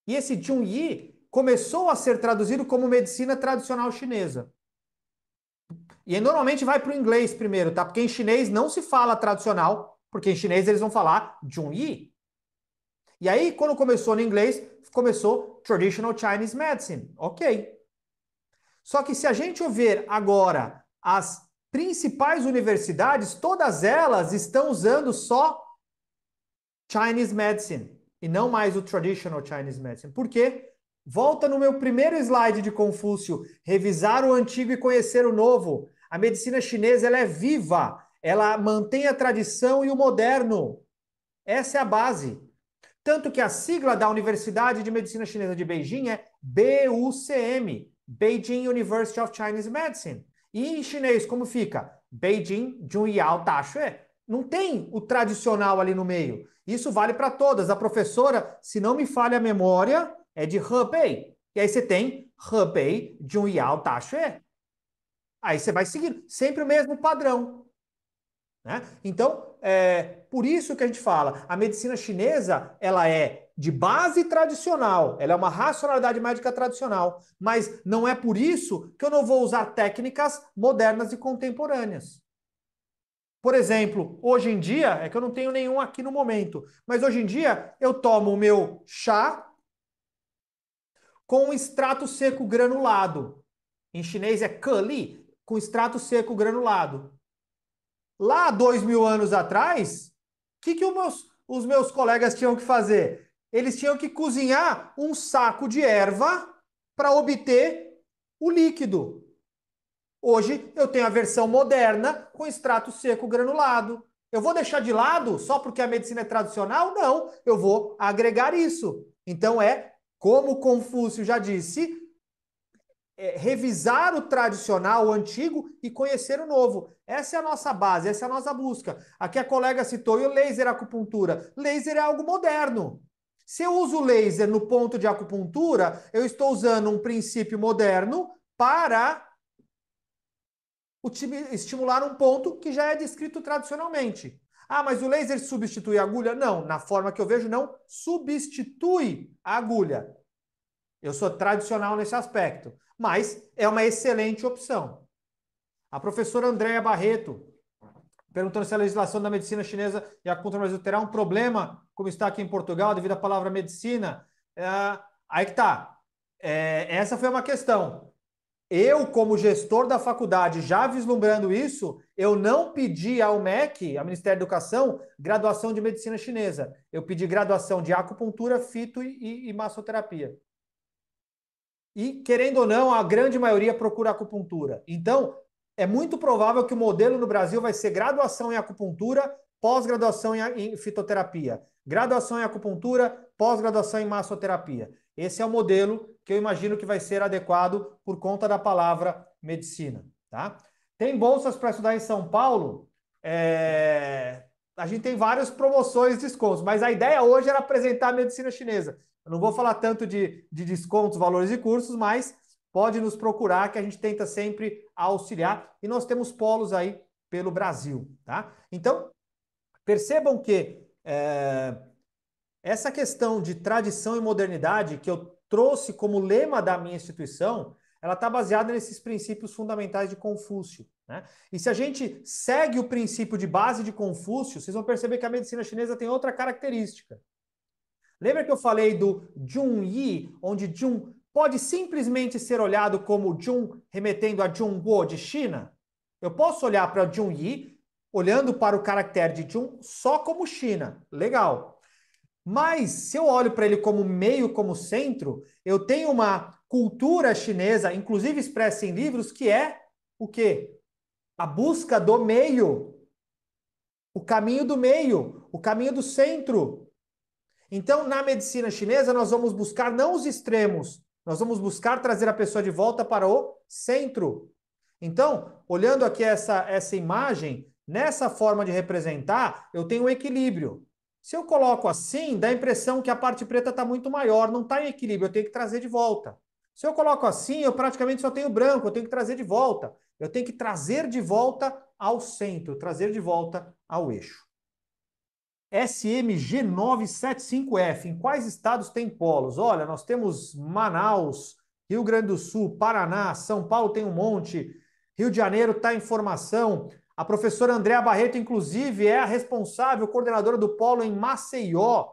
E esse Jun Yi começou a ser traduzido como medicina tradicional chinesa. E aí, normalmente vai para o inglês primeiro, tá? Porque em chinês não se fala tradicional, porque em chinês eles vão falar yi. E aí, quando começou no inglês, começou Traditional Chinese Medicine. Ok. Só que se a gente ver agora as principais universidades, todas elas estão usando só Chinese Medicine e não mais o Traditional Chinese Medicine. Por quê? Volta no meu primeiro slide de Confúcio, revisar o antigo e conhecer o novo. A medicina chinesa ela é viva, ela mantém a tradição e o moderno. Essa é a base. Tanto que a sigla da Universidade de Medicina Chinesa de Beijing é BUCM, Beijing University of Chinese Medicine. E em chinês como fica? Beijing Junyao Dashue. Não tem o tradicional ali no meio. Isso vale para todas. A professora, se não me falha a memória, é de Hebei. E aí você tem Hebei Junyao Taxue. Aí você vai seguindo, sempre o mesmo padrão. Né? Então, é por isso que a gente fala, a medicina chinesa, ela é de base tradicional, ela é uma racionalidade médica tradicional, mas não é por isso que eu não vou usar técnicas modernas e contemporâneas. Por exemplo, hoje em dia, é que eu não tenho nenhum aqui no momento, mas hoje em dia eu tomo o meu chá com extrato seco granulado. Em chinês é kali, com extrato seco granulado. Lá, dois mil anos atrás, o que, que os, meus, os meus colegas tinham que fazer? Eles tinham que cozinhar um saco de erva para obter o líquido. Hoje eu tenho a versão moderna com extrato seco granulado. Eu vou deixar de lado só porque a medicina é tradicional? Não, eu vou agregar isso. Então é como Confúcio já disse, é, revisar o tradicional, o antigo e conhecer o novo. Essa é a nossa base, essa é a nossa busca. Aqui a colega citou e o laser acupuntura. Laser é algo moderno. Se eu uso laser no ponto de acupuntura, eu estou usando um princípio moderno para estimular um ponto que já é descrito tradicionalmente. Ah, mas o laser substitui a agulha? Não, na forma que eu vejo, não substitui a agulha. Eu sou tradicional nesse aspecto, mas é uma excelente opção. A professora Andréa Barreto perguntando se a legislação da medicina chinesa e a contra Brasil terá um problema, como está aqui em Portugal, devido à palavra medicina. É, aí que tá. É, essa foi uma questão. Eu, como gestor da faculdade, já vislumbrando isso, eu não pedi ao MEC, ao Ministério da Educação, graduação de medicina chinesa. Eu pedi graduação de acupuntura, fito e, e massoterapia. E, querendo ou não, a grande maioria procura acupuntura. Então, é muito provável que o modelo no Brasil vai ser graduação em acupuntura, pós-graduação em fitoterapia, graduação em acupuntura, pós-graduação em massoterapia. Esse é o modelo que eu imagino que vai ser adequado por conta da palavra medicina, tá? Tem bolsas para estudar em São Paulo? É... A gente tem várias promoções e descontos, mas a ideia hoje era apresentar a medicina chinesa. Eu não vou falar tanto de, de descontos, valores e cursos, mas pode nos procurar que a gente tenta sempre auxiliar e nós temos polos aí pelo Brasil, tá? Então, percebam que é, essa questão de tradição e modernidade que eu trouxe como lema da minha instituição, ela está baseada nesses princípios fundamentais de Confúcio. Né? E se a gente segue o princípio de base de Confúcio, vocês vão perceber que a medicina chinesa tem outra característica. Lembra que eu falei do Jun Yi, onde Jun pode simplesmente ser olhado como Jun remetendo a Jun Guo de China? Eu posso olhar para Jun Yi, olhando para o caractere de Jun só como China. Legal. Mas se eu olho para ele como meio, como centro, eu tenho uma cultura chinesa, inclusive expressa em livros, que é o quê? A busca do meio, o caminho do meio, o caminho do centro. Então, na medicina chinesa, nós vamos buscar não os extremos, nós vamos buscar trazer a pessoa de volta para o centro. Então, olhando aqui essa, essa imagem, nessa forma de representar, eu tenho um equilíbrio. Se eu coloco assim, dá a impressão que a parte preta está muito maior, não está em equilíbrio, eu tenho que trazer de volta. Se eu coloco assim, eu praticamente só tenho branco, eu tenho que trazer de volta. Eu tenho que trazer de volta ao centro, trazer de volta ao eixo. SMG975F, em quais estados tem polos? Olha, nós temos Manaus, Rio Grande do Sul, Paraná, São Paulo tem um monte, Rio de Janeiro está em formação. A professora Andréa Barreto, inclusive, é a responsável, coordenadora do polo em Maceió.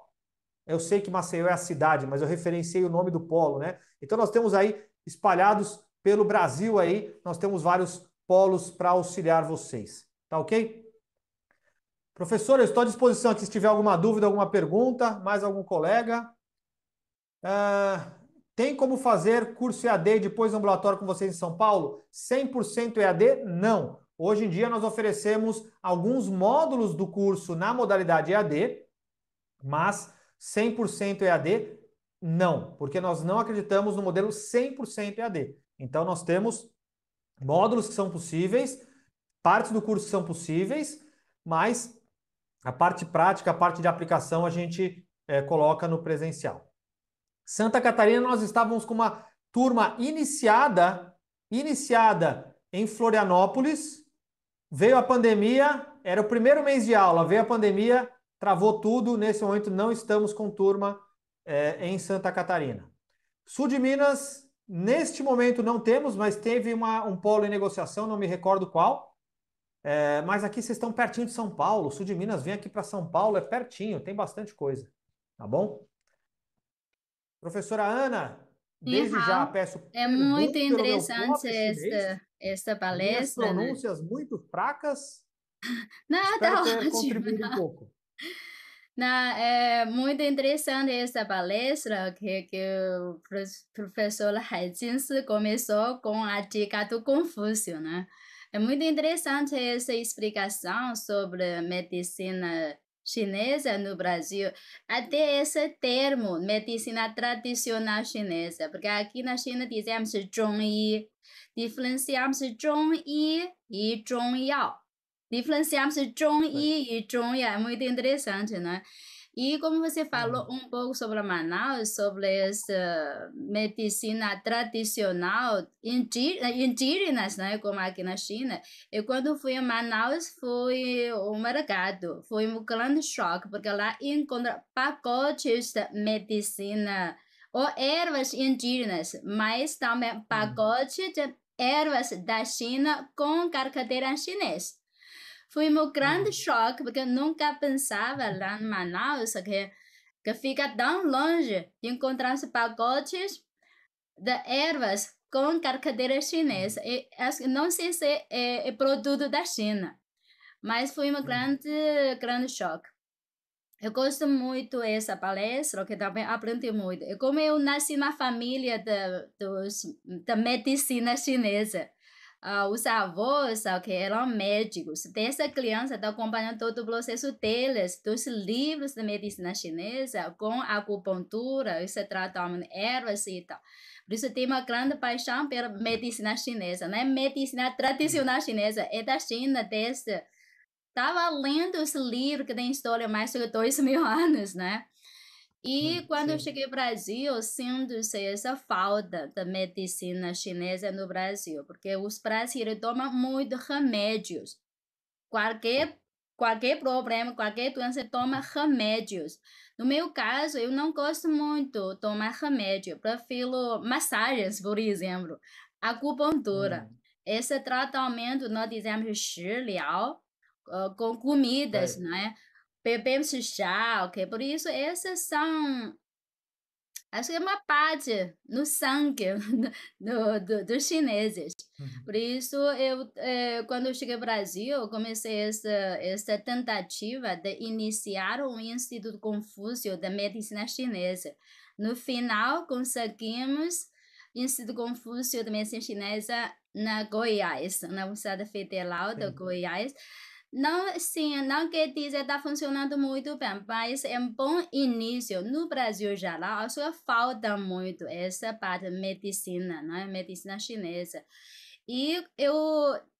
Eu sei que Maceió é a cidade, mas eu referenciei o nome do polo, né? Então nós temos aí espalhados pelo Brasil aí, nós temos vários polos para auxiliar vocês. Tá OK? Professor, eu estou à disposição aqui se tiver alguma dúvida, alguma pergunta, mais algum colega. Ah, tem como fazer curso EAD depois do ambulatório com vocês em São Paulo? 100% EAD? Não. Hoje em dia nós oferecemos alguns módulos do curso na modalidade EAD, mas 100% EAD? Não, porque nós não acreditamos no modelo 100% EAD. Então, nós temos módulos que são possíveis, partes do curso que são possíveis, mas a parte prática, a parte de aplicação, a gente é, coloca no presencial. Santa Catarina, nós estávamos com uma turma iniciada, iniciada em Florianópolis, veio a pandemia, era o primeiro mês de aula, veio a pandemia, Travou tudo, nesse momento não estamos com turma é, em Santa Catarina. Sul de Minas, neste momento não temos, mas teve uma, um polo em negociação, não me recordo qual. É, mas aqui vocês estão pertinho de São Paulo, sul de Minas, vem aqui para São Paulo, é pertinho, tem bastante coisa, tá bom? Professora Ana, desde já peço. É muito interessante esta, esta palestra. Minhas né? pronúncias né? muito fracas. Não, tá Espero ótimo. Um pouco. Na, é eh, muito interessante essa palestra que, que o professor Hai começou com a dica do Confúcio, né? É muito interessante essa explicação sobre medicina chinesa no Brasil, até esse termo, medicina tradicional chinesa, porque aqui na China dizemos yi, diferenciamos yi e yao. Diferenciamos John Yi e John E, é muito interessante, né? E como você falou um pouco sobre Manaus, sobre essa medicina tradicional indi, indígenas, né, como aqui na China, eu quando fui a Manaus foi o mercado, foi um grande choque, porque lá encontra pacotes de medicina ou ervas indígenas, mas também hum. pacotes de ervas da China com carcadeira chinês. Foi meu grande uhum. choque, porque eu nunca pensava lá em Manaus que, que fica tão longe de encontrar pacotes de ervas com carcadeira chinesa. Uhum. E, assim, não sei se é, é produto da China, mas foi um uhum. grande, grande choque. Eu gosto muito dessa palestra, que também aprendi muito. E é como eu nasci na família da, dos, da medicina chinesa, ah, os avós, ok, eram médicos. Dessa criança está acompanhando todo o processo deles, dos livros de medicina chinesa, com acupuntura, se tratando ervas e tal. Por isso tem uma grande paixão pela medicina chinesa, né? Medicina tradicional chinesa é da China desde... Estava lendo esse livro que tem história mais de dois mil anos, né? E hum, quando sim. eu cheguei ao Brasil, sinto essa falta da medicina chinesa no Brasil, porque os brasileiros tomam muitos remédios. Qualquer, qualquer problema, qualquer doença, toma remédios. No meu caso, eu não gosto muito de tomar remédio. Prefiro massagens, por exemplo, acupuntura. Hum. Esse tratamento nós dizemos liao, ah, com comidas, é. né? bebemos chá, por isso essas são acho que é uma parte no sangue do, do, dos chineses. Uhum. Por isso, eu, é, quando eu cheguei ao Brasil, comecei essa, essa tentativa de iniciar um Instituto Confúcio da Medicina Chinesa. No final, conseguimos Instituto Confúcio da Medicina Chinesa na Goiás, na Universidade Federal de Goiás. Não, sim, não quer dizer está é, funcionando muito bem, mas é um bom início. No Brasil já lá, só falta muito essa parte medicina, né? Medicina chinesa. E eu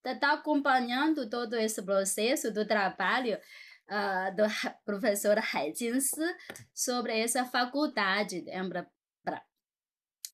estou tá acompanhando todo esse processo do trabalho uh, do professor Hai sobre essa faculdade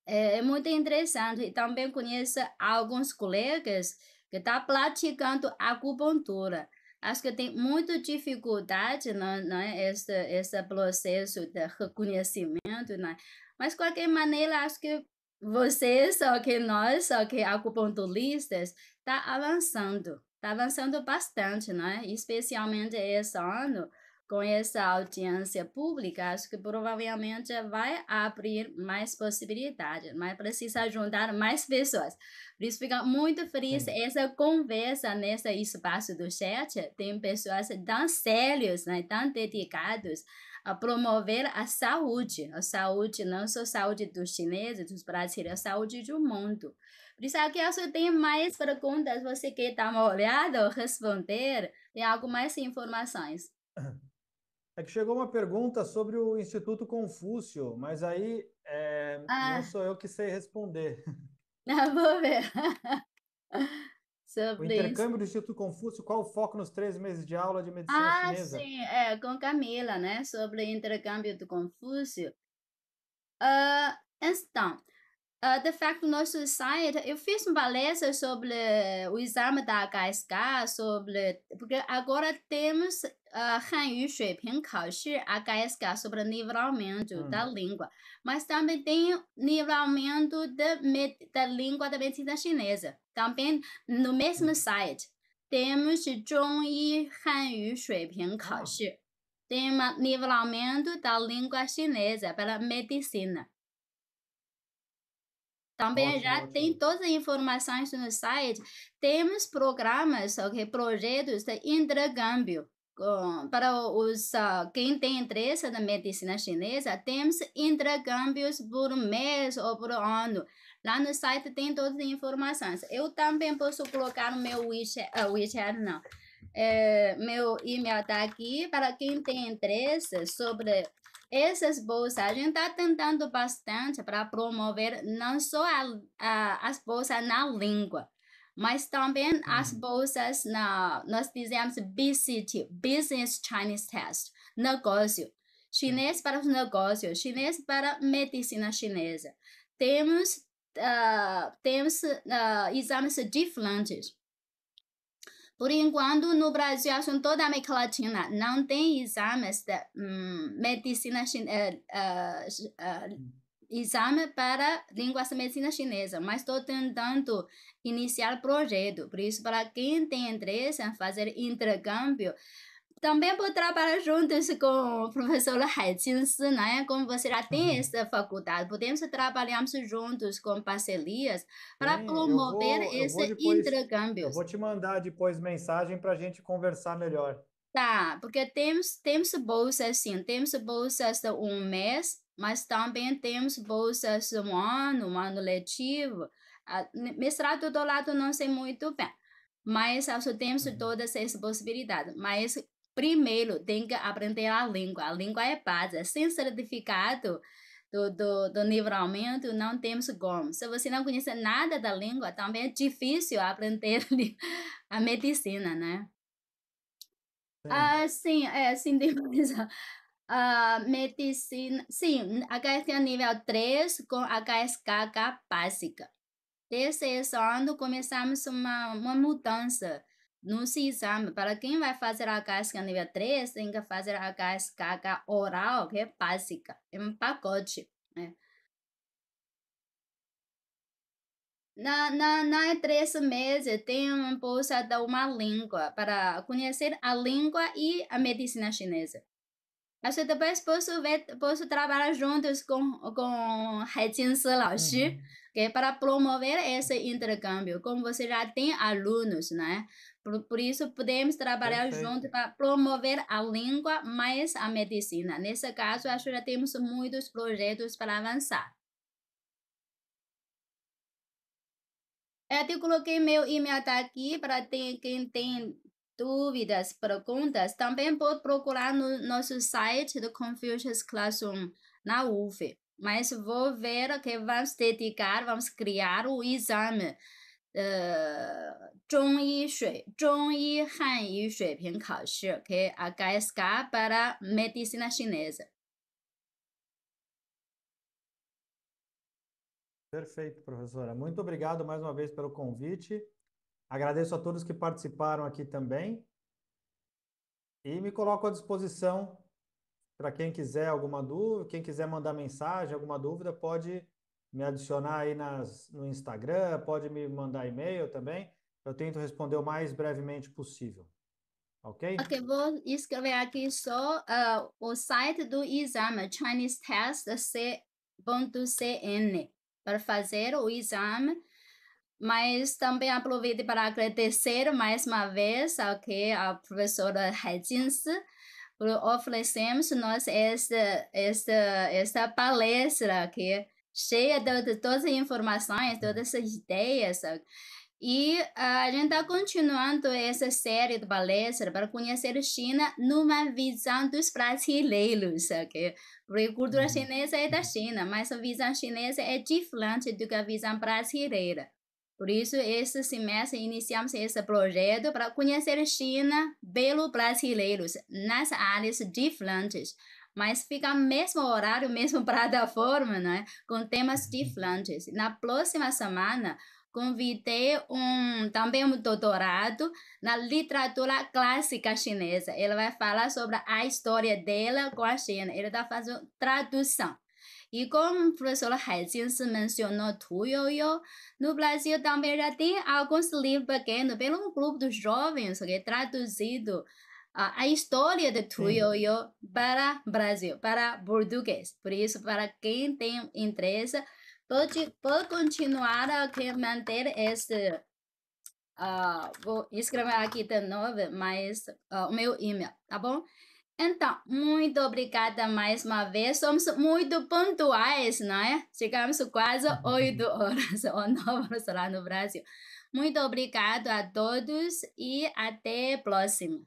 é, é muito interessante e também conheço alguns colegas que estão tá praticando acupuntura acho que tem muita dificuldade não, né, é? Né, esse, esse processo de reconhecimento, não né. mas de qualquer maneira acho que vocês, ou que nós, só que acupunturistas, está avançando, está avançando bastante, não é? especialmente esse ano, com essa audiência pública, acho que provavelmente vai abrir mais possibilidades, mas precisa juntar mais pessoas. Por isso, fico muito feliz. Sim. Essa conversa nesse espaço do chat tem pessoas tão sérias, né, tão dedicadas a promover a saúde, a saúde, não só a saúde dos chineses, dos brasileiros, a saúde do mundo. Por isso, aqui eu tem mais perguntas, você quer dar uma olhada ou responder? Tem algo mais informações? É que chegou uma pergunta sobre o Instituto Confúcio, mas aí é, ah. não sou eu que sei responder. Ah, vou ver. Sobre o intercâmbio isso. do Instituto Confúcio, qual o foco nos três meses de aula de medicina ah, chinesa? Ah, sim, é, com Camila, né? Sobre o intercâmbio do Confúcio. Uh, então, Uh, de facto, no nosso site, eu fiz uma palestra sobre eh, o exame da HSK, sobre, porque agora temos uh, Hanyu Shuiping Kaoshi, HSK, sobre nivelamento hum. da língua, mas também tem nivelamento de, med, da língua da medicina chinesa. Também no mesmo hum. site, temos Zhongyi Hanyu Shuiping Kaoshi, ah. tem nivelamento da língua chinesa para medicina. Também ótimo, já ótimo. tem todas as informações no site. Temos programas, okay, projetos de intercâmbio. para os, uh, quem tem interesse na medicina chinesa, temos intercâmbios por mês ou por ano. Lá no site tem todas as informações. Eu também posso colocar no meu WeChat, uh, ah, WeChat não. É, meu e-mail está aqui para quem tem interesse sobre essas bolsas, a gente está tentando bastante para promover não só a, a, as bolsas na língua, mas também as uhum. bolsas na, nós dizemos BCT, Business Chinese Test, negócio, chinês para os negócios, chinês para medicina chinesa. Temos, uh, temos uh, exames diferentes por enquanto, no Brasil, acho em toda a América Latina, não tem exames de hum, medicina chinesa. Uh, eh, uh, eh, eh, exame para línguas de medicina chinesa, mas estou tentando iniciar projeto. Por isso, para quem tem interesse em fazer intercâmbio também vou trabalhar juntos com o professor Raijin né? Como você já tem uhum. essa faculdade, podemos trabalhar juntos com parcerias para promover eu vou, esse eu depois, intercâmbio. Eu vou te mandar depois mensagem para a gente conversar melhor. Tá, porque temos, temos bolsas sim, temos bolsas de um mês, mas também temos bolsas de um ano, um ano letivo. Ah, mestrado do lado não sei muito bem, mas temos uhum. todas essas possibilidades. Mas Primeiro, tem que aprender a língua. A língua é base. Sem certificado do, do, do nivelamento, não temos como. Se você não conhece nada da língua, também é difícil aprender a medicina, né? Sim. É. Ah, sim, é, sim, demais. Ah, medicina, sim, HSK é nível 3 com HSKK básica. Terceiro ano, começamos uma, uma mudança no exame, para quem vai fazer a casca nível 3, tem que fazer a casca oral, que é básica, é um pacote. Né? Na, na, na três meses, tem uma bolsa de uma língua para conhecer a língua e a medicina chinesa. Mas depois posso, ver, posso trabalhar juntos com, com Hai Jinsi Laoshi, uhum. que é para promover esse intercâmbio. Como você já tem alunos, né? Por, por isso, podemos trabalhar Perfeito. junto para promover a língua mais a medicina. Nesse caso, acho que já temos muitos projetos para avançar. Eu até coloquei meu e-mail tá aqui para quem tem dúvidas, perguntas, também pode procurar no nosso site do Confucius Classroom na UF. Mas vou ver que vamos dedicar, vamos criar o exame 呃中医水中医汉语水平考试，que a para medicina chinesa。Perfeito, professora. Muito obrigado mais uma vez pelo convite. Agradeço a todos que participaram aqui também. E me coloco à disposição para quem quiser alguma dúvida, quem quiser mandar mensagem, alguma dúvida, pode me adicionar aí nas, no Instagram, pode me mandar e-mail também. Eu tento responder o mais brevemente possível. Ok? Ok, vou escrever aqui só uh, o site do exame, Chinese Test é C.cn, para fazer o exame. Mas também aproveito para agradecer mais uma vez okay, a professora Hajins por oferecermos nós esta, esta, esta palestra aqui. Okay? cheia de, de todas as informações, todas essas ideias, sabe? E uh, a gente está continuando essa série de palestras para conhecer a China numa visão dos brasileiros, ok? Porque a cultura uhum. chinesa é da China, mas a visão chinesa é diferente do que a visão brasileira. Por isso, esse semestre iniciamos esse projeto para conhecer a China pelo brasileiros nas áreas diferentes mas fica mesmo horário, mesmo plataforma, né? com temas uhum. diferentes. Na próxima semana, convidei um também um doutorado na literatura clássica chinesa. Ele vai falar sobre a história dela com a China. Ele está fazendo tradução. E como o professor Haizin se mencionou Tu Youyou, no Brasil também já tem alguns livros pequenos pelo grupo dos jovens que é traduzido a, história de Tuyoyo para Brasil, para português. Por isso, para quem tem interesse, pode, pode continuar a manter esse. Uh, vou escrever aqui de novo, mas o uh, meu e-mail, tá bom? Então, muito obrigada mais uma vez. Somos muito pontuais, não é? Chegamos quase 8 horas ou 9 horas lá no Brasil. Muito obrigado a todos e até a próxima.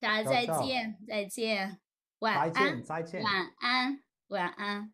大家再见，再见，晚安，晚安，晚安，晚安。